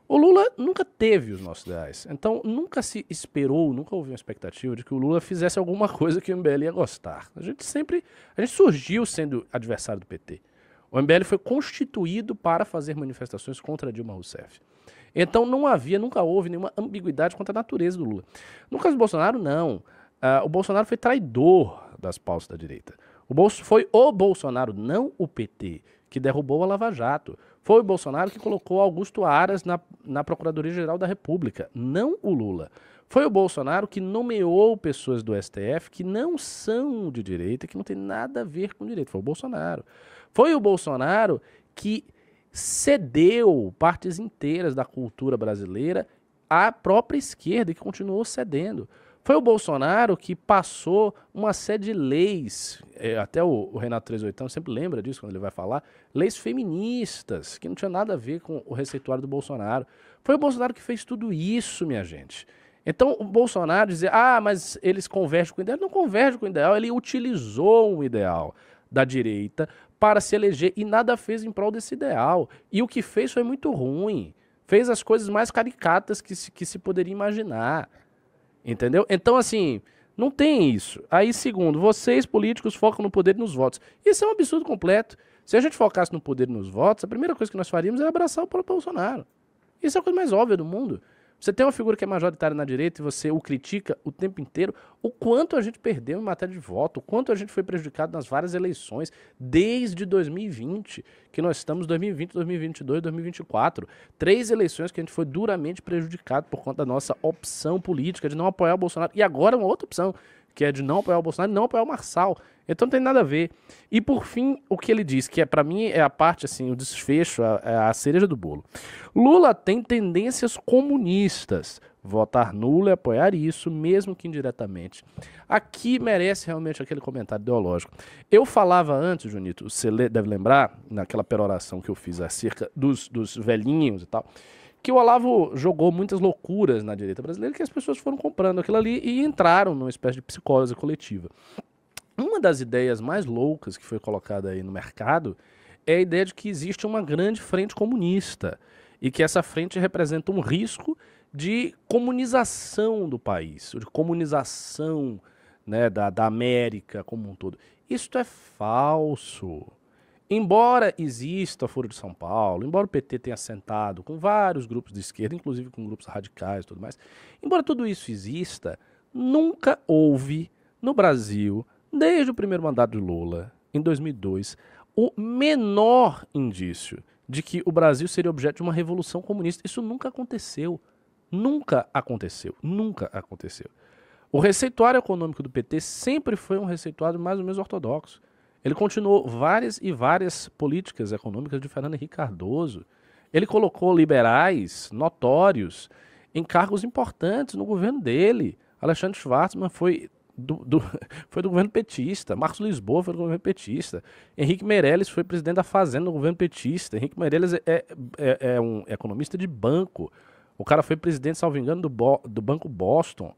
O Lula nunca teve os nossos ideais. Então, nunca se esperou, nunca houve uma expectativa de que o Lula fizesse alguma coisa que o MBL ia gostar. A gente sempre. A gente surgiu sendo adversário do PT. O MBL foi constituído para fazer manifestações contra Dilma Rousseff. Então, não havia, nunca houve nenhuma ambiguidade quanto à natureza do Lula. No caso do Bolsonaro, não. Uh, o Bolsonaro foi traidor das pautas da direita. O bolso foi o Bolsonaro, não o PT, que derrubou a Lava Jato. Foi o Bolsonaro que colocou Augusto Aras na, na Procuradoria-Geral da República, não o Lula. Foi o Bolsonaro que nomeou pessoas do STF que não são de direita, que não tem nada a ver com direito. Foi o Bolsonaro. Foi o Bolsonaro que cedeu partes inteiras da cultura brasileira à própria esquerda e que continuou cedendo. Foi o Bolsonaro que passou uma série de leis, é, até o, Renato 381 sempre lembra disso quando ele vai falar, leis feministas, que não tinha nada a ver com o receituário do Bolsonaro. Foi o Bolsonaro que fez tudo isso, minha gente. Então, o Bolsonaro dizer, ah, mas eles convergem com o ideal. não converge com o ideal, ele utilizou um ideal da direita para se eleger e nada fez em prol desse ideal. E o que fez foi muito ruim. Fez as coisas mais caricatas que se, que se poderia imaginar. Entendeu? Então, assim, não tem isso. Aí, segundo, vocês políticos focam no poder e nos votos. Isso é um absurdo completo. Se a gente focasse no poder e nos votos, a primeira coisa que nós faríamos é abraçar o próprio Bolsonaro. Isso é a coisa mais óbvia do mundo. Você tem uma figura que é majoritária na direita e você o critica o tempo inteiro, o quanto a gente perdeu em matéria de voto, o quanto a gente foi prejudicado nas várias eleições desde 2020, que nós estamos 2020, 2022, 2024, três eleições que a gente foi duramente prejudicado por conta da nossa opção política de não apoiar o Bolsonaro. E agora uma outra opção, que é de não apoiar o Bolsonaro e não apoiar o Marçal. Então não tem nada a ver. E por fim, o que ele diz, que é para mim é a parte assim, o desfecho, a, é a cereja do bolo. Lula tem tendências comunistas. Votar nulo é apoiar isso, mesmo que indiretamente. Aqui merece realmente aquele comentário ideológico. Eu falava antes, Junito, você deve lembrar, naquela peroração que eu fiz acerca dos, dos velhinhos e tal, que o Olavo jogou muitas loucuras na direita brasileira, que as pessoas foram comprando aquilo ali e entraram numa espécie de psicose coletiva. Uma das ideias mais loucas que foi colocada aí no mercado é a ideia de que existe uma grande frente comunista e que essa frente representa um risco de comunização do país, de comunização né, da, da América como um todo. Isto é falso. Embora exista a Foro de São Paulo, embora o PT tenha sentado com vários grupos de esquerda, inclusive com grupos radicais e tudo mais, embora tudo isso exista, nunca houve no Brasil desde o primeiro mandato de Lula, em 2002, o menor indício de que o Brasil seria objeto de uma revolução comunista. Isso nunca aconteceu. Nunca aconteceu. Nunca aconteceu. O receituário econômico do PT sempre foi um receituário mais ou menos ortodoxo. Ele continuou várias e várias políticas econômicas de Fernando Henrique Cardoso. Ele colocou liberais notórios em cargos importantes no governo dele. Alexandre Schwartzman foi do, do, foi do governo petista, Marcos Lisboa foi do governo petista, Henrique Meirelles foi presidente da Fazenda do governo petista, Henrique Meirelles é, é, é, é um economista de banco, o cara foi presidente, salvo engano, do, Bo, do Banco Boston,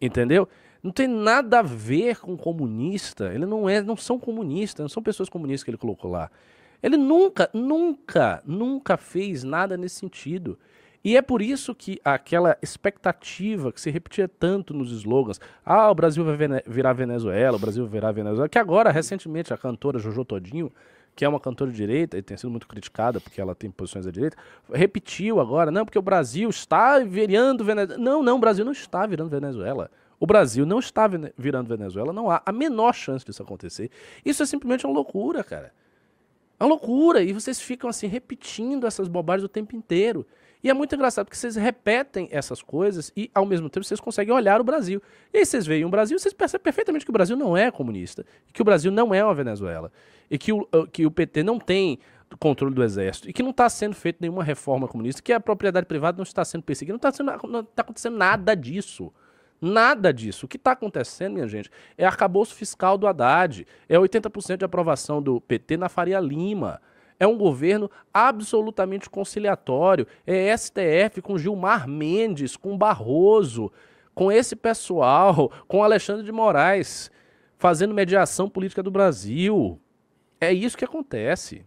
entendeu? Não tem nada a ver com comunista, ele não é, não são comunistas, não são pessoas comunistas que ele colocou lá. Ele nunca, nunca, nunca fez nada nesse sentido. E é por isso que aquela expectativa que se repetia tanto nos slogans, ah, o Brasil vai virar Venezuela, o Brasil virá Venezuela, que agora, recentemente, a cantora Jojo Todinho, que é uma cantora de direita e tem sido muito criticada porque ela tem posições da direita, repetiu agora, não, porque o Brasil está virando Venezuela. Não, não, o Brasil não está virando Venezuela. O Brasil não está virando Venezuela, não há a menor chance disso acontecer. Isso é simplesmente uma loucura, cara. É uma loucura. E vocês ficam assim repetindo essas bobagens o tempo inteiro. E é muito engraçado porque vocês repetem essas coisas e, ao mesmo tempo, vocês conseguem olhar o Brasil. E aí vocês veem o Brasil, vocês percebem perfeitamente que o Brasil não é comunista, que o Brasil não é uma Venezuela, e que o, ah, que o PT não tem controle do exército e que não está sendo feita nenhuma reforma comunista, que a propriedade privada não está sendo perseguida, não está ah, tá acontecendo nada disso. Nada disso. O que está acontecendo, minha gente, é arcabouço fiscal do Haddad, é 80% de aprovação do PT na Faria Lima. É um governo absolutamente conciliatório. É STF com Gilmar Mendes, com Barroso, com esse pessoal, com Alexandre de Moraes, fazendo mediação política do Brasil. É isso que acontece.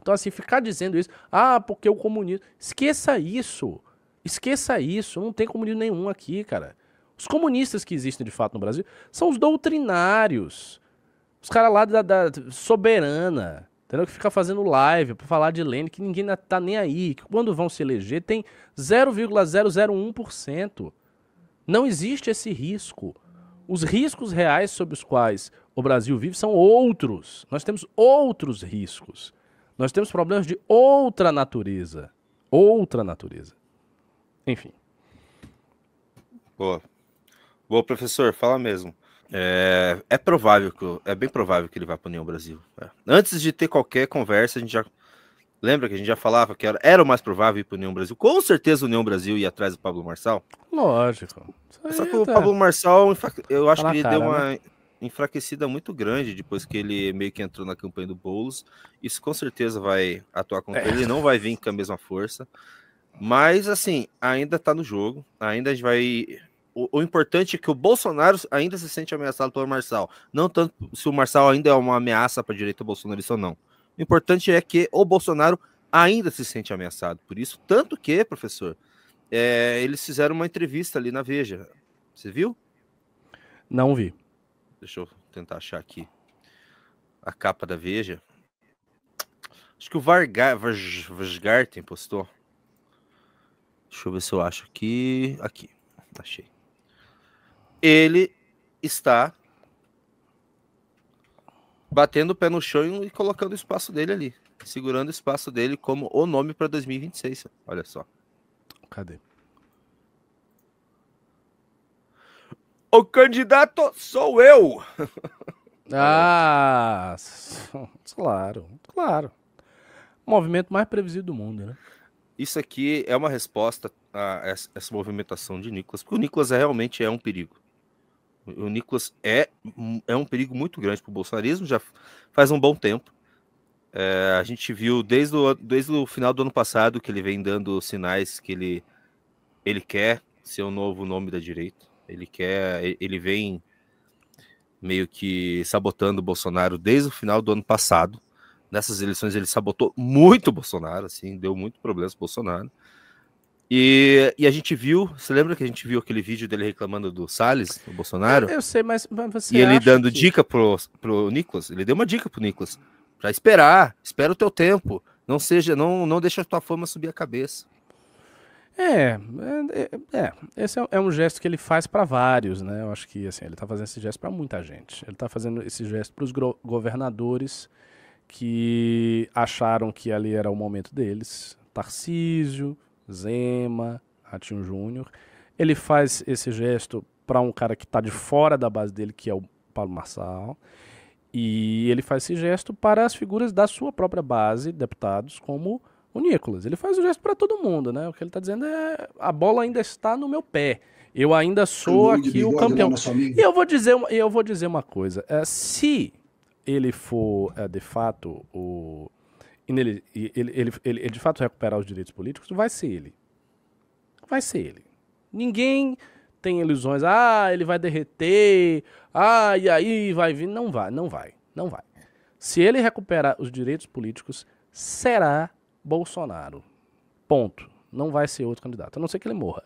Então, assim, ficar dizendo isso, ah, porque o comunismo. Esqueça isso. Esqueça isso. Não tem comunismo nenhum aqui, cara. Os comunistas que existem de fato no Brasil são os doutrinários. Os caras lá da, da soberana Entendeu? Que fica fazendo live pra falar de Lênin, que ninguém tá nem aí. Que quando vão se eleger, tem 0,001%. Não existe esse risco. Os riscos reais sobre os quais o Brasil vive são outros. Nós temos outros riscos. Nós temos problemas de outra natureza. Outra natureza. Enfim. Boa. Boa, professor, fala mesmo. É, é provável que é bem provável que ele vá para o União Brasil. É. Antes de ter qualquer conversa, a gente já lembra que a gente já falava que era, era o mais provável ir para o União Brasil. Com certeza o União Brasil ia atrás do Pablo Marçal. Lógico. Só que o tá Pablo Marçal, eu acho que ele cara, deu uma né? enfraquecida muito grande depois que ele meio que entrou na campanha do Boulos. Isso com certeza vai atuar contra é. ele, não vai vir com a mesma força. Mas assim, ainda tá no jogo, ainda a gente vai o, o, importante é que o Bolsonaro ainda se sente ameaçado pelo Marçal. Não tanto se o Marçal ainda é uma ameaça para a direita bolsonarista ou não. O importante é que o Bolsonaro ainda se sente ameaçado por isso. Tanto que, professor, é, eles fizeram uma entrevista ali na Veja. Você viu? Não vi. Deixa eu tentar achar aqui a capa da Veja. Acho que o Vargarten postou. Deixa eu ver se eu acho aqui. Aqui, achei ele está batendo o pé no chão e colocando o espaço dele ali. Segurando o espaço dele como o nome para 2026. Olha só. Cadê? O candidato sou eu! Ah, claro, claro. O movimento mais previsível do mundo, né? Isso aqui é uma resposta a essa movimentação de Nicolas, porque o Nicolas é, realmente é um perigo. O Nicolas é, é um perigo muito grande para o bolsonarismo, já faz um bom tempo. É, a gente viu desde o, desde o final do ano passado que ele vem dando sinais que ele, ele quer ser o novo nome da direita. Ele quer, ele vem meio que sabotando o Bolsonaro desde o final do ano passado. Nessas eleições ele sabotou muito o Bolsonaro, assim, deu muito problemas para Bolsonaro. E, e a gente viu, você lembra que a gente viu aquele vídeo dele reclamando do Salles, do Bolsonaro? Eu sei, mas, você. E ele dando que... dica pro, pro Nicolas, ele deu uma dica pro Nicolas. Pra esperar, espera o teu tempo. Não seja, não, não deixa a tua fama subir a cabeça. É, é, é, é esse é, é, um gesto que ele faz para vários, né? Eu acho que assim, ele tá fazendo esse gesto para muita gente. Ele tá fazendo esse gesto para os governadores que acharam que ali era o momento deles. Tarcísio, Zema, Ratinho Júnior. Ele faz esse gesto para um cara que está de fora da base dele, que é o Paulo Marçal. E ele faz esse gesto para as figuras da sua própria base, deputados, como o Nicolas. Ele faz o gesto para todo mundo, né? O que ele está dizendo é: a bola ainda está no meu pé. Eu ainda sou aqui o né, campeão. E eu vou dizer, eu vou dizer uma coisa. É, se ele for, é, de fato, o ele, ele, ele, ele, de fato recuperar os direitos políticos, vai ser ele. Vai ser ele. Ninguém tem ilusões, ah, ele vai derreter, ah, e aí vai vir. Não vai, não vai, não vai. Se ele recuperar os direitos políticos, será Bolsonaro. Ponto. Não vai ser outro candidato, a não ser que ele morra.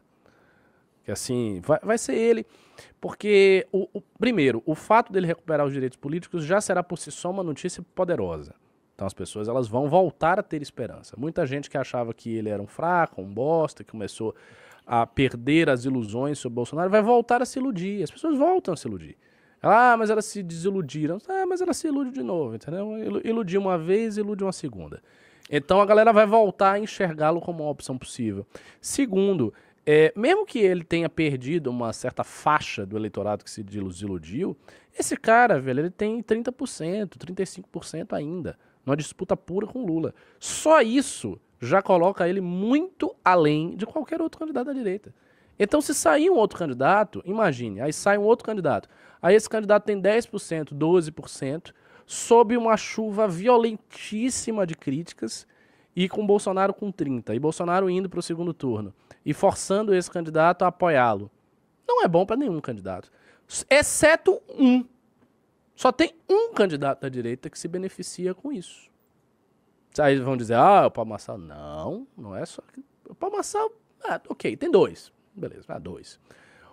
Que assim, vai, vai ser ele. Porque, o, o, primeiro, o fato dele recuperar os direitos políticos já será por si só uma notícia poderosa. Então as pessoas elas vão voltar a ter esperança. Muita gente que achava que ele era um fraco, um bosta, que começou a perder as ilusões sobre Bolsonaro, vai voltar a se iludir. As pessoas voltam a se iludir. Ah, mas elas se desiludiram. Ah, mas elas se ilude de novo, entendeu? Iludir uma vez, ilude uma segunda. Então a galera vai voltar a enxergá-lo como uma opção possível. Segundo, é, mesmo que ele tenha perdido uma certa faixa do eleitorado que se desiludiu, esse cara, velho, ele tem 30%, 35% ainda numa disputa pura com Lula. Só isso já coloca ele muito além de qualquer outro candidato da direita. Então, se sair um outro candidato, imagine, aí sai um outro candidato. Aí esse candidato tem 10%, 12%, sob uma chuva violentíssima de críticas, e com Bolsonaro com 30%, e Bolsonaro indo para o segundo turno, e forçando esse candidato a apoiá-lo. Não é bom para nenhum candidato, exceto um só tem um candidato da direita que se beneficia com isso. Aí vão dizer, ah, o Palmaçal. Não, não é só. O Palmaçal, ah, ok, tem dois. Beleza, ah, dois.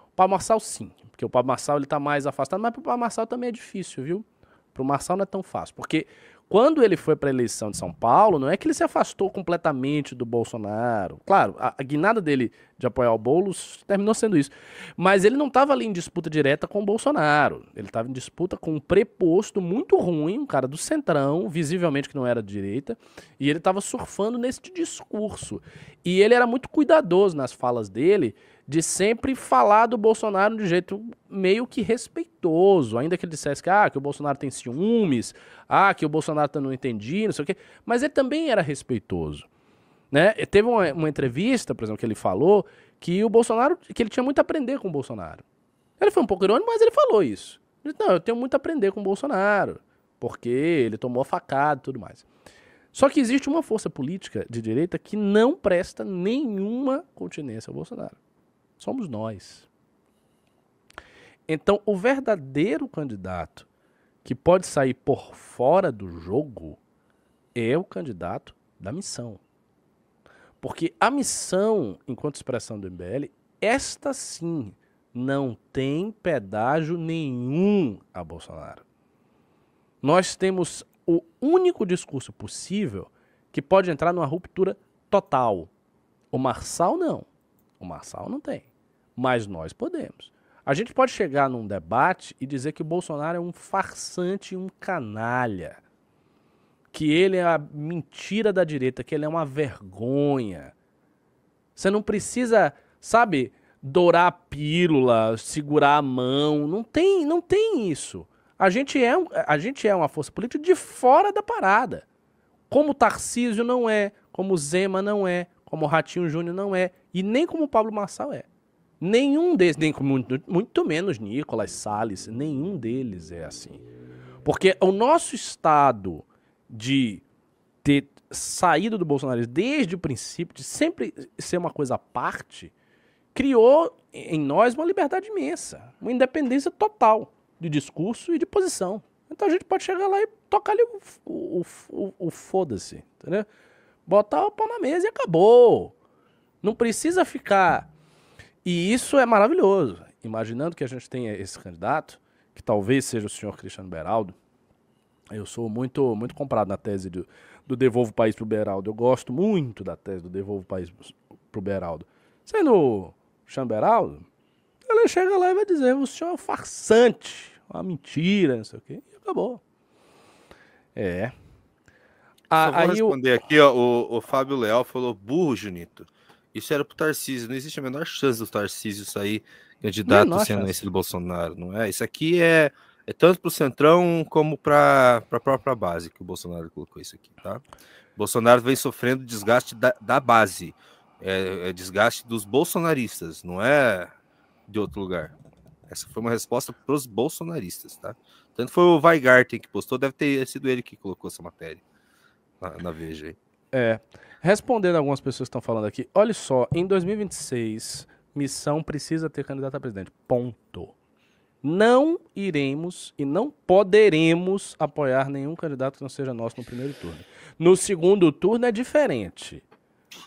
O Palmaçal, sim, porque o Palmaçal ele tá mais afastado, mas pro Palmaçal também é difícil, viu? Pro Marçal não é tão fácil, porque quando ele foi para a eleição de São Paulo, não é que ele se afastou completamente do Bolsonaro. Claro, a, a guinada dele de apoiar o Boulos terminou sendo isso. Mas ele não estava ali em disputa direta com o Bolsonaro. Ele estava em disputa com um preposto muito ruim, um cara do centrão, visivelmente que não era de direita, e ele estava surfando nesse discurso. E ele era muito cuidadoso nas falas dele de sempre falar do Bolsonaro de jeito meio que respeitoso, ainda que ele dissesse que, ah, que o Bolsonaro tem ciúmes, ah, que o Bolsonaro tá não entendia, não sei o quê, mas ele também era respeitoso. Né? Teve uma, uma, entrevista, por exemplo, que ele falou que o Bolsonaro, que ele tinha muito a aprender com o Bolsonaro. Ele foi um pouco irônico, mas ele falou isso. Ele disse, não, eu tenho muito a aprender com o Bolsonaro, porque ele tomou a facada e tudo mais. Só que existe uma força política de direita que não presta nenhuma continência ao Bolsonaro. Somos nós. Então, o verdadeiro candidato que pode sair por fora do jogo é o candidato da missão. Porque a missão, enquanto expressão do MBL, esta sim não tem pedágio nenhum a Bolsonaro. Nós temos o único discurso possível que pode entrar numa ruptura total. O Marçal não. O Marçal não tem. Mas nós podemos. A gente pode chegar num debate e dizer que o Bolsonaro é um farsante, um canalha. Que ele é a mentira da direita, que ele é uma vergonha. Você não precisa, sabe, dourar a pílula, segurar a mão. Não tem, não tem isso. A gente, é, a gente é uma força política de fora da parada. Como Tarcísio não é, como Zema não é, como Ratinho Júnior não é, e nem como Pablo Marçal é. Nenhum deles, nem, muito, muito menos Nicolas Salles, nenhum deles é assim. Porque o nosso estado de ter saído do bolsonarismo desde o princípio, de sempre ser uma coisa à parte, criou em nós uma liberdade imensa, uma independência total de discurso e de posição. Então a gente pode chegar lá e tocar ali o, o, o, o foda-se, entendeu? Botar o pau na mesa e acabou. Não precisa ficar e isso é maravilhoso. Imaginando que a gente tenha esse candidato, que talvez seja o senhor Cristiano Beraldo, eu sou muito muito comprado na tese do, do Devolvo o País para o Beraldo. Eu gosto muito da tese do Devolvo o País para o Beraldo. Sendo o Chamberaldo, ele chega lá e vai dizer: o senhor é um farsante, uma mentira, não sei o quê, e acabou. É. A, Só vou responder eu... aqui, ó, o, o Fábio Leal falou: burro, Junito. Isso era pro Tarcísio, não existe a menor chance do Tarcísio sair candidato menor esse do Bolsonaro, não é? Isso aqui é, é tanto pro Centrão como para a própria base que o Bolsonaro colocou isso aqui, tá? O Bolsonaro vem sofrendo desgaste da, da base, é, é desgaste dos bolsonaristas, não é de outro lugar. Essa foi uma resposta para os bolsonaristas, tá? Tanto foi o Weigarten que postou, deve ter sido ele que colocou essa matéria na, na Veja aí. É. Respondendo algumas pessoas que estão falando aqui, olha só, em 2026, missão precisa ter candidato a presidente. Ponto. Não iremos e não poderemos apoiar nenhum candidato que não seja nosso no primeiro turno. No segundo turno é diferente.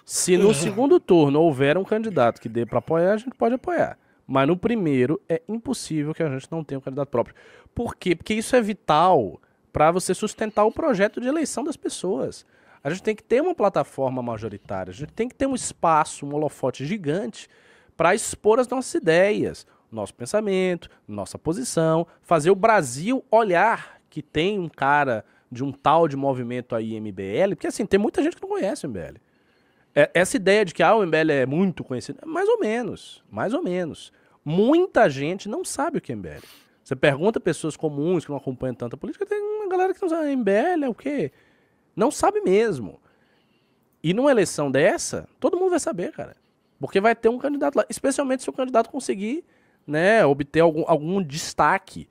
Se no uhum. segundo turno houver um candidato que dê para apoiar, a gente pode apoiar. Mas no primeiro é impossível que a gente não tenha um candidato próprio. Por quê? Porque isso é vital para você sustentar o projeto de eleição das pessoas. A gente tem que ter uma plataforma majoritária, a gente tem que ter um espaço, um holofote gigante para expor as nossas ideias, nosso pensamento, nossa posição, fazer o Brasil olhar que tem um cara de um tal de movimento aí MBL, porque assim, tem muita gente que não conhece o MBL. É, essa ideia de que ah, o MBL é muito conhecido, é mais ou menos, mais ou menos. Muita gente não sabe o que é MBL. Você pergunta pessoas comuns que não acompanham tanta política, tem uma galera que não sabe ah, MBL é o quê? Não sabe mesmo. E numa eleição dessa, todo mundo vai saber, cara. Porque vai ter um candidato lá. Especialmente se o candidato conseguir né, obter algum, algum destaque.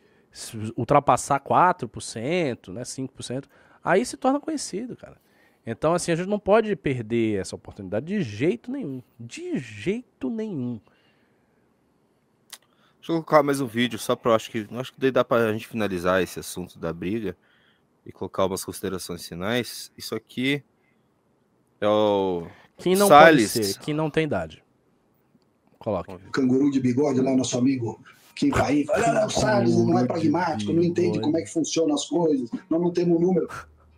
Ultrapassar 4%, né, 5%. Aí se torna conhecido, cara. Então, assim, a gente não pode perder essa oportunidade de jeito nenhum. De jeito nenhum. Deixa eu colocar mais um vídeo, só para acho que. Acho que daí dá pra gente finalizar esse assunto da briga e colocar umas considerações finais. Isso aqui é o. Quem não Salles. pode ser, quem não tem idade. Coloque. Canguru de bigode lá, nosso amigo quem vai, vai não, não, Salles não é pragmático, não entende como é que funcionam as coisas, nós não temos número.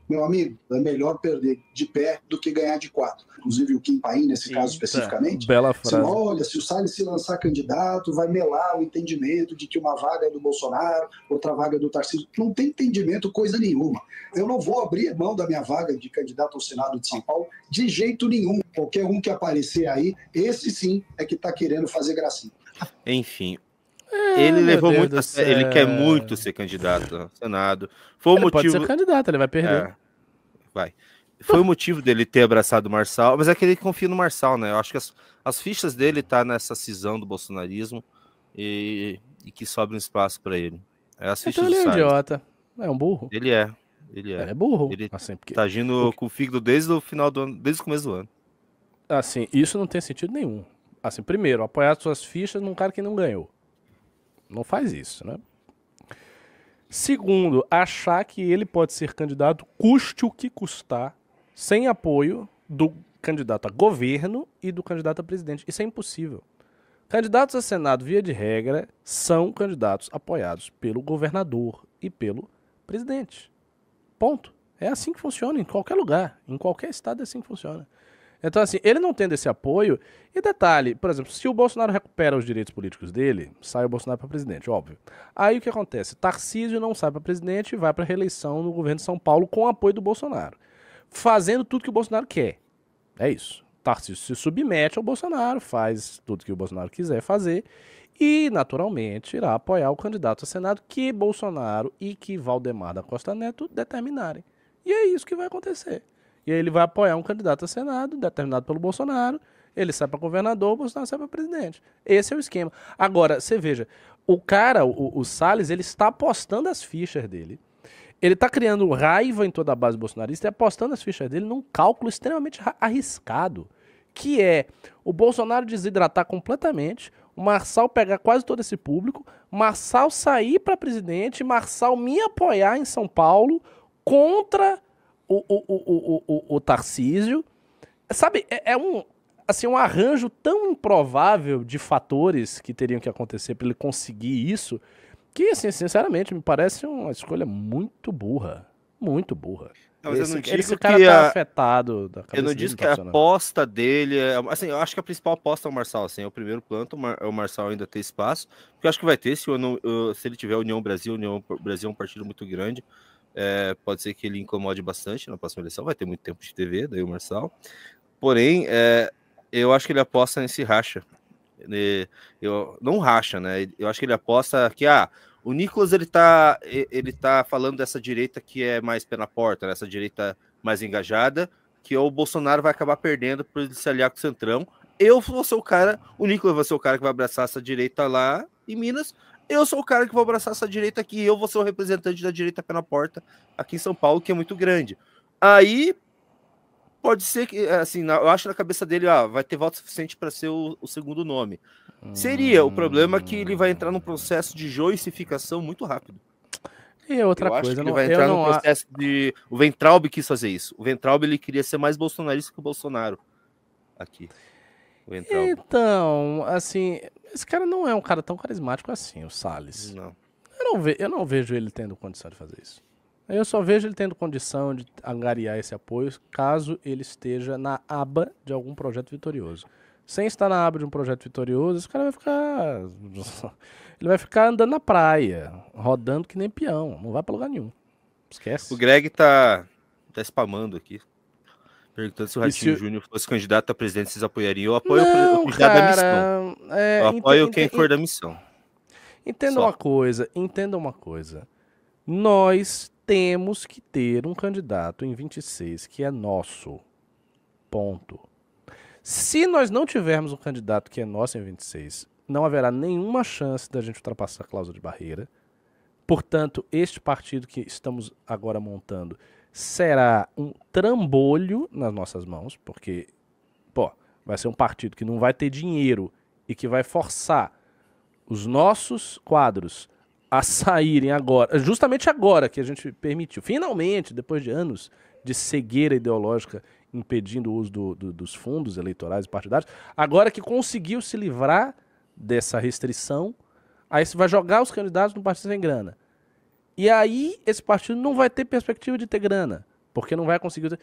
Meu amigo, é melhor perder de pé do que ganhar de quatro. Inclusive o Kim Paim, nesse Sim, caso tá. especificamente. Bela frase. olha, se o Salles se lançar candidato, vai melar o entendimento de que uma vaga é do Bolsonaro, outra vaga é do Tarcísio. Não tem entendimento coisa nenhuma. Eu não vou abrir mão da minha vaga de candidato ao Senado de São Paulo de jeito nenhum. Qualquer um que aparecer aí, esse sim é que está querendo fazer gracinha. Enfim, é, ele levou Deus muito a sério. Ele quer muito ser candidato ao Senado. Foi o ele motivo... pode ser candidato, ele vai perder. É. Vai. Foi o motivo dele ter abraçado o Marçal, mas é que ele confia no Marçal, né? Eu acho que as, as fichas dele tá nessa cisão do bolsonarismo e, e que sobra um espaço para ele. É as então fichas então ele é um idiota. É um burro. Ele é. Ele é. Ele é burro. Ele assim, porque... tá agindo porque... com o fígado desde o final do ano, desde o começo do ano. Assim, isso não tem sentido nenhum. Assim, primeiro, apoiar suas fichas num cara que não ganhou. Não faz isso, né? Segundo, achar que ele pode ser candidato custe o que custar, sem apoio do candidato a governo e do candidato a presidente. Isso é impossível. Candidatos a Senado, via de regra, são candidatos apoiados pelo governador e pelo presidente. Ponto. É assim que funciona em qualquer lugar, em qualquer estado é assim que funciona. Então, assim, ele não tendo esse apoio. E detalhe, por exemplo, se o Bolsonaro recupera os direitos políticos dele, sai o Bolsonaro para presidente, óbvio. Aí o que acontece? Tarcísio não sai para presidente e vai para reeleição no governo de São Paulo com o apoio do Bolsonaro, fazendo tudo que o Bolsonaro quer. É isso. Tarcísio se submete ao Bolsonaro, faz tudo que o Bolsonaro quiser fazer e, naturalmente, irá apoiar o candidato a Senado que Bolsonaro e que Valdemar da Costa Neto determinarem. E é isso que vai acontecer. E aí ele vai apoiar um candidato a Senado, determinado pelo Bolsonaro. Ele sai para governador, o Bolsonaro sai para presidente. Esse é o esquema. Agora, você veja, o cara, o, o Salles, ele está apostando as fichas dele. Ele está criando raiva em toda a base bolsonarista e apostando as fichas dele num cálculo extremamente arriscado, que é o Bolsonaro desidratar completamente, o Marçal pegar quase todo esse público, Marçal sair para presidente, Marçal me apoiar em São Paulo contra o, o, o, o, o, o Tarcísio. Sabe, é, é, um, assim, um arranjo tão improvável de fatores que teriam que acontecer para ele conseguir isso, que, assim, sinceramente, me parece uma escolha muito burra. Muito burra. Não, esse, eu não digo esse cara que tá a... afetado da Eu não disse que a aposta dele. É... Assim, eu acho que a principal aposta é o Marçal. Assim, é o primeiro plano é o Marçal ainda ter espaço. Porque eu acho que vai ter se, eu não, se ele tiver União Brasil. União Brasil é um partido muito grande. É, pode ser que ele incomode bastante na próxima eleição, vai ter muito tempo de TV, daí o Marçal. Porém, é, eu acho que ele aposta nesse racha. Ele, né, eu, não racha, né? Eu acho que ele aposta que ah, o Nicolas ele tá, ele tá falando dessa direita que é mais pé na porta, né? essa direita mais engajada, que o Bolsonaro vai acabar perdendo por ele se aliar com o Centrão. Eu vou ser o cara, o Nicolas vai ser o cara que vai abraçar essa direita lá em Minas, eu sou o cara que vou abraçar essa direita aqui, eu vou ser o representante da direita pela porta aqui em São Paulo, que é muito grande. Aí pode ser que, assim, eu acho na cabeça dele, ah, vai ter voto suficiente para ser o, o, segundo nome. Seria, o problema é que ele vai entrar num processo de joicificação muito rápido. E é outra eu coisa, acho que ele vai entrar num processo a... de. O Ventralbe quis fazer isso. O Ventralbe ele queria ser mais bolsonarista que o Bolsonaro aqui. Então, assim, esse cara não é um cara tão carismático assim, o Salles. Não. Eu não, ve eu não vejo ele tendo condição de fazer isso. Eu só vejo ele tendo condição de angariar esse apoio caso ele esteja na aba de algum projeto vitorioso. Sem estar na aba de um projeto vitorioso, esse cara vai ficar. Ele vai ficar andando na praia, rodando que nem peão, não vai pra lugar nenhum. Esquece. O Greg tá, tá spamando aqui. Perguntando se o Ratinho Júnior fosse candidato a presidente, vocês apoiariam? Eu apoio não, o candidato da missão. É, eu apoio ent... quem ent... for da missão. Entenda uma coisa, entenda uma coisa. Nós temos que ter um candidato em 26 que é nosso. Ponto. Se nós não tivermos um candidato que é nosso em 26, não haverá nenhuma chance da gente ultrapassar a cláusula de barreira. Portanto, este partido que estamos agora montando será um trambolho nas nossas mãos, porque, pô, vai ser um partido que não vai ter dinheiro e que vai forçar os nossos quadros a saírem agora, justamente agora que a gente permitiu, finalmente, depois de anos de cegueira ideológica impedindo o uso do, do, dos fundos eleitorais e partidários, agora que conseguiu se livrar dessa restrição, aí você vai jogar os candidatos no partido sem grana. E aí esse partido não vai ter perspectiva de ter grana, porque não vai conseguir.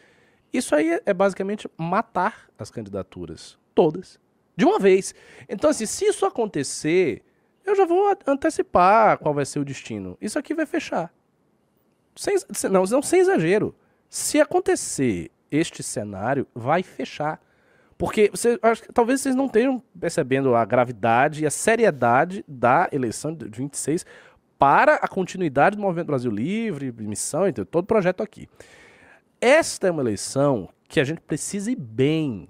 Isso aí é, é basicamente matar as candidaturas todas de uma vez. Então, assim, se isso acontecer, eu já vou antecipar qual vai ser o destino. Isso aqui vai fechar. Sem, não, não sem exagero. Se acontecer este cenário, vai fechar. Porque você, acho, talvez vocês não estejam percebendo a gravidade e a seriedade da eleição de 26, para a continuidade do Movimento Brasil Livre, missão, todo o projeto aqui. Esta é uma eleição que a gente precisa ir bem.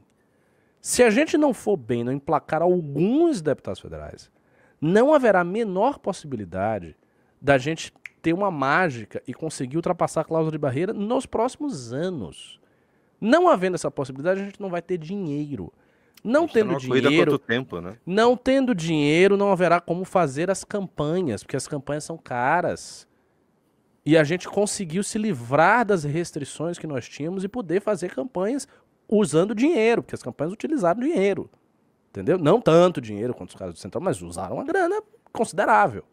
Se a gente não for bem, não emplacar alguns deputados federais, não haverá a menor possibilidade da gente ter uma mágica e conseguir ultrapassar a cláusula de barreira nos próximos anos. Não havendo essa possibilidade, a gente não vai ter dinheiro. Não tá tendo dinheiro, tempo, né? não tendo dinheiro, não haverá como fazer as campanhas, porque as campanhas são caras. E a gente conseguiu se livrar das restrições que nós tínhamos e poder fazer campanhas usando dinheiro, porque as campanhas utilizaram dinheiro. Entendeu? Não tanto dinheiro quanto os caras do Central, mas usaram uma grana considerável.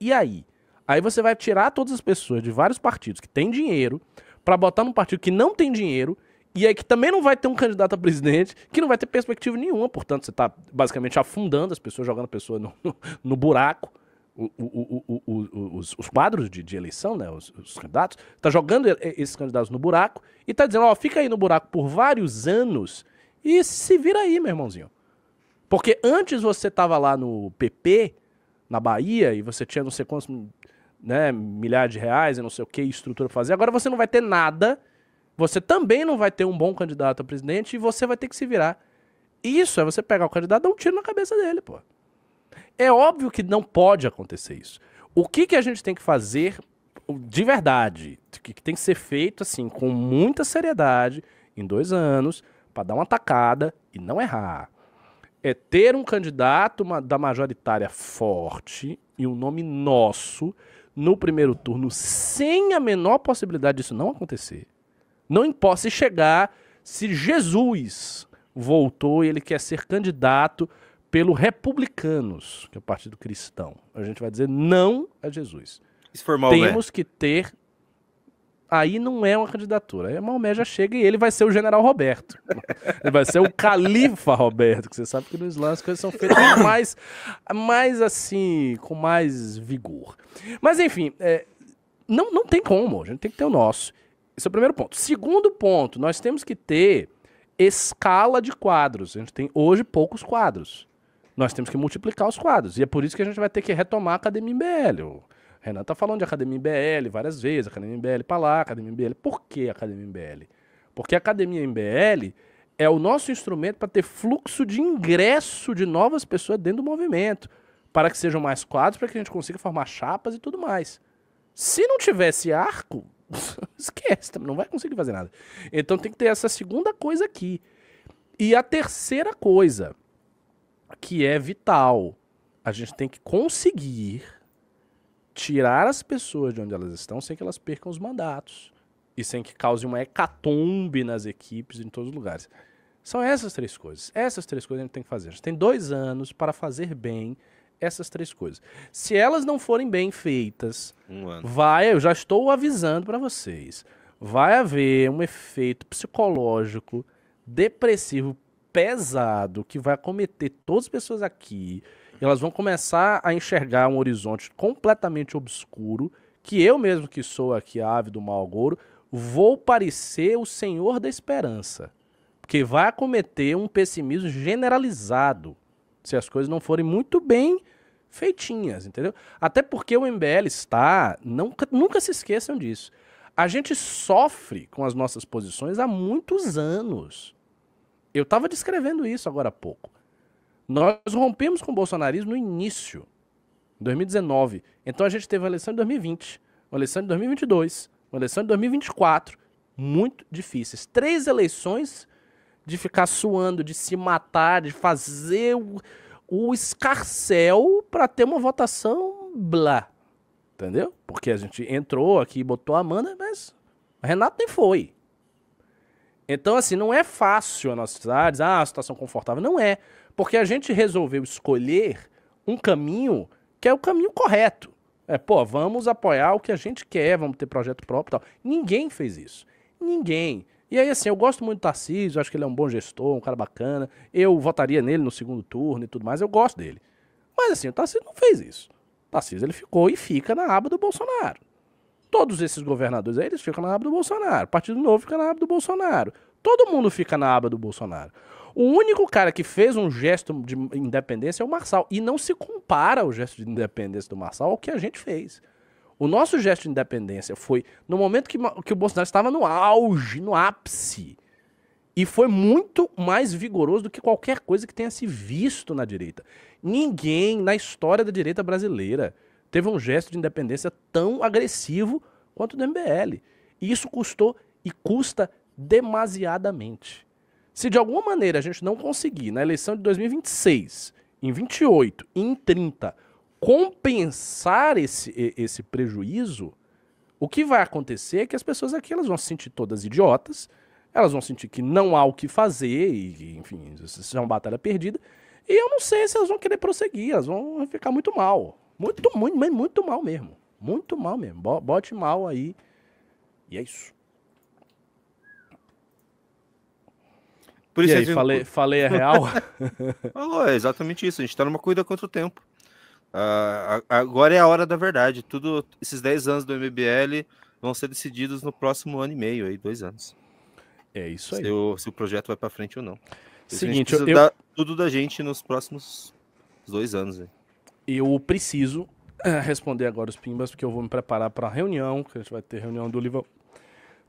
E aí? Aí você vai tirar todas as pessoas de vários partidos que têm dinheiro para botar num partido que não tem dinheiro e aí que também não vai ter um candidato a presidente, que não vai ter perspectiva nenhuma, portanto, você está basicamente afundando as pessoas, jogando a pessoa no, no, no buraco. O, o, o, os, os, quadros de, de, eleição, né, os, os candidatos, está jogando esses candidatos no buraco e está dizendo, ó, fica aí no buraco por vários anos e se vira aí, meu irmãozinho. Porque antes você estava lá no PP, na Bahia, e você tinha não sei quantos né, milhares de reais e não sei o que, estrutura fazer, agora você não vai ter nada você também não vai ter um bom candidato a presidente e você vai ter que se virar. Isso é você pegar o candidato e dar um tiro na cabeça dele, pô. É óbvio que não pode acontecer isso. O que, que a gente tem que fazer de verdade, que tem que ser feito assim, com muita seriedade, em dois anos, para dar uma tacada e não errar. É ter um candidato da majoritária forte e um nome nosso no primeiro turno, sem a menor possibilidade disso não acontecer. Não importa se chegar, se Jesus voltou e ele quer ser candidato pelo Republicanos, que é o Partido Cristão. A gente vai dizer não a Jesus. Isso foi Maomé. Temos que ter. Aí não é uma candidatura. Aí Maomé já chega e ele vai ser o general Roberto. ele vai ser o califa Roberto, que você sabe que no Islã as coisas são feitas mais, mais assim, com mais vigor. Mas enfim, é... não, não tem como. A gente tem que ter o nosso. Esse é o primeiro ponto. Segundo ponto, nós temos que ter escala de quadros. A gente tem hoje poucos quadros. Nós temos que multiplicar os quadros. E é por isso que a gente vai ter que retomar a Academia MBL. O Renan tá falando de Academia MBL várias vezes, Academia MBL para lá, Academia MBL. Por que Academia MBL? Porque a Academia MBL é o nosso instrumento para ter fluxo de ingresso de novas pessoas dentro do movimento, para que sejam mais quadros, para que a gente consiga formar chapas e tudo mais. Se não tivesse arco, esquece, não vai conseguir fazer nada. Então tem que ter essa segunda coisa aqui. E a terceira coisa, que é vital, a gente tem que conseguir tirar as pessoas de onde elas estão sem que elas percam os mandatos e sem que cause uma hecatombe nas equipes em todos os lugares. São essas três coisas. Essas três coisas a gente tem que fazer. A gente tem dois anos para fazer bem essas três coisas. Se elas não forem bem feitas, um vai, eu já estou avisando para vocês, vai haver um efeito psicológico depressivo pesado que vai acometer todas as pessoas aqui. elas vão começar a enxergar um horizonte completamente obscuro que eu mesmo que sou aqui do mal agouro, vou parecer o senhor da esperança, porque vai acometer um pessimismo generalizado se as coisas não forem muito bem feitinhas, entendeu? Até porque o MBL está, nunca, nunca se esqueçam disso. A gente sofre com as nossas posições há muitos anos. Eu estava descrevendo isso agora há pouco. Nós rompemos com o bolsonarismo no início, em 2019. Então a gente teve uma eleição de 2020, uma eleição de 2022, uma eleição de 2024, muito difíceis. Três eleições de ficar suando, de se matar, de fazer o, o escarcel para ter uma votação blá. Entendeu? Porque a gente entrou aqui, botou a Amanda, mas a Renata nem foi. Então, assim, não é fácil a nossa cidade, ah, a situação confortável. Não é. Porque a gente resolveu escolher um caminho que é o caminho correto. É, pô, vamos apoiar o que a gente quer, vamos ter projeto próprio e tal. Ninguém fez isso. Ninguém. E aí, assim, eu gosto muito do Tarcísio, acho que ele é um bom gestor, um cara bacana. Eu votaria nele no segundo turno e tudo mais, eu gosto dele. Mas, assim, o Tarcísio não fez isso. O Tarcísio, ele ficou e fica na aba do Bolsonaro. Todos esses governadores aí, eles ficam na aba do Bolsonaro. O Partido Novo fica na aba do Bolsonaro. Todo mundo fica na aba do Bolsonaro. O único cara que fez um gesto de independência é o Marçal. E não se compara o gesto de independência do Marçal ao que a gente fez. O nosso gesto de independência foi no momento que, que o Bolsonaro estava no auge, no ápice. E foi muito mais vigoroso do que qualquer coisa que tenha se visto na direita. Ninguém na história da direita brasileira teve um gesto de independência tão agressivo quanto o do MBL. E isso custou e custa demasiadamente. Se de alguma maneira a gente não conseguir na eleição de 2026, em 28 em 30 compensar esse, esse prejuízo, o que vai acontecer é que as pessoas aqui elas vão se sentir todas idiotas, elas vão sentir que não há o que fazer, e, enfim, isso é uma batalha perdida. E eu não sei se elas vão querer prosseguir, elas vão ficar muito mal. Muito, muito, mas muito mal mesmo. Muito mal mesmo. Bote mal aí. E é isso. Por isso e aí, gente... falei, falei a real? Falou, é exatamente isso. A gente tá numa corrida contra o tempo. Uh, agora é a hora da verdade. Tudo, esses 10 anos do MBL vão ser decididos no próximo ano e meio, aí, dois anos. É isso aí. Se o, se o projeto vai para frente ou não. Seguinte, eu, eu... tudo da gente nos próximos dois anos. Aí. Eu preciso eh, responder agora os pimbas, porque eu vou me preparar para a reunião, que a gente vai ter reunião do livro,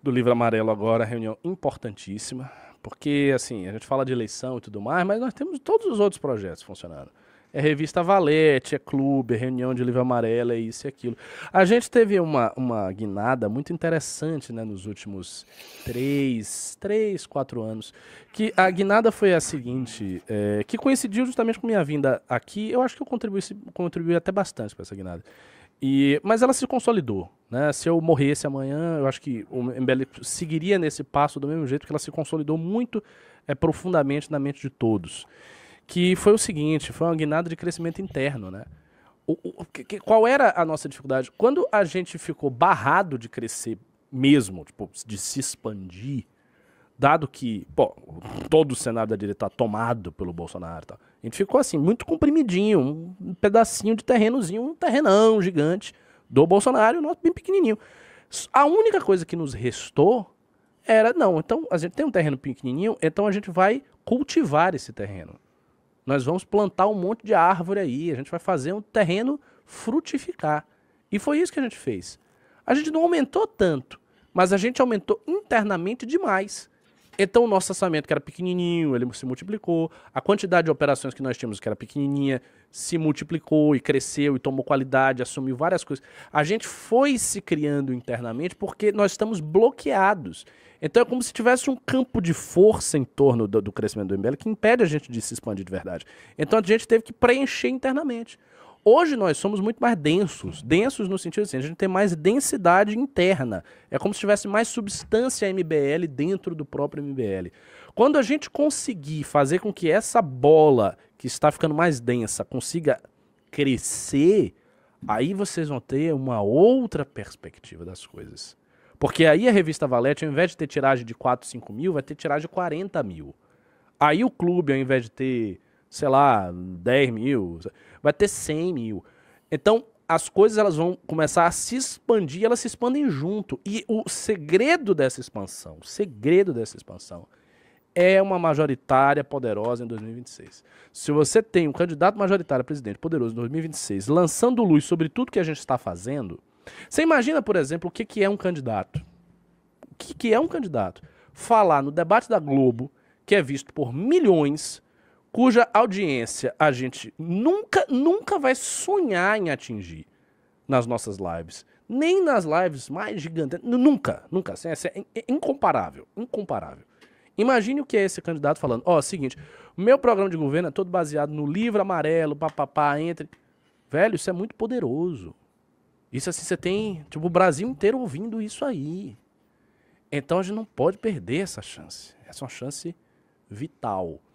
do livro amarelo agora, reunião importantíssima, porque assim, a gente fala de eleição e tudo mais, mas nós temos todos os outros projetos funcionando. É revista Valete, é clube, é reunião de livro amarelo, é isso e aquilo. A gente teve uma, uma guinada muito interessante né, nos últimos três, três, quatro anos. Que a guinada foi a seguinte, é, que coincidiu justamente com minha vinda aqui. Eu acho que eu contribuí, contribuí até bastante para essa guinada. E, mas ela se consolidou. Né? Se eu morresse amanhã, eu acho que o MBL seguiria nesse passo do mesmo jeito, porque ela se consolidou muito é, profundamente na mente de todos que foi o seguinte, foi uma guinada de crescimento interno, né? O, o que, qual era a nossa dificuldade? Quando a gente ficou barrado de crescer mesmo, tipo, de se expandir, dado que, pô, todo o cenário da direita tá tomado pelo Bolsonaro, tá? a gente ficou assim, muito comprimidinho, um pedacinho de terrenozinho, um terrenão gigante do Bolsonaro, nosso bem pequenininho. A única coisa que nos restou era, não, então a gente tem um terreno pequenininho, então a gente vai cultivar esse terreno. Nós vamos plantar um monte de árvore aí, a gente vai fazer um terreno frutificar. E foi isso que a gente fez. A gente não aumentou tanto, mas a gente aumentou internamente demais. Então, o nosso orçamento, que era pequenininho, ele se multiplicou. A quantidade de operações que nós tínhamos, que era pequenininha, se multiplicou e cresceu e tomou qualidade, assumiu várias coisas. A gente foi se criando internamente porque nós estamos bloqueados. Então é como se tivesse um campo de força em torno do, do crescimento do MBL que impede a gente de se expandir de verdade. Então a gente teve que preencher internamente. Hoje nós somos muito mais densos, densos no sentido assim, a gente tem mais densidade interna. É como se tivesse mais substância MBL dentro do próprio MBL. Quando a gente conseguir fazer com que essa bola que está ficando mais densa consiga crescer, aí vocês vão ter uma outra perspectiva das coisas. Porque aí a revista Valete, ao invés de ter tiragem de 4, 5 mil, vai ter tiragem de 40 mil. Aí o clube, ao invés de ter, sei lá, 10 mil, vai ter 100 mil. Então, as coisas elas vão começar a se expandir, elas se expandem junto. E o segredo dessa expansão, o segredo dessa expansão é uma majoritária poderosa em 2026. Se você tem um candidato majoritário a presidente poderoso em 2026 lançando luz sobre tudo que a gente está fazendo, você imagina, por exemplo, o que, que é um candidato? O que, que é um candidato? Falar no debate da Globo, que é visto por milhões, cuja audiência a gente nunca, nunca vai sonhar em atingir nas nossas lives. Nem nas lives mais gigantes. Nunca, nunca. Assim, é, é incomparável, incomparável. Imagine o que é esse candidato falando. Ó, oh, seguinte, meu programa de governo é todo baseado no livro amarelo, papapá, entre. Velho, isso é muito poderoso. Isso assim, você tem tipo, o Brasil inteiro ouvindo isso aí. Então a gente não pode perder essa chance. Essa é uma chance vital.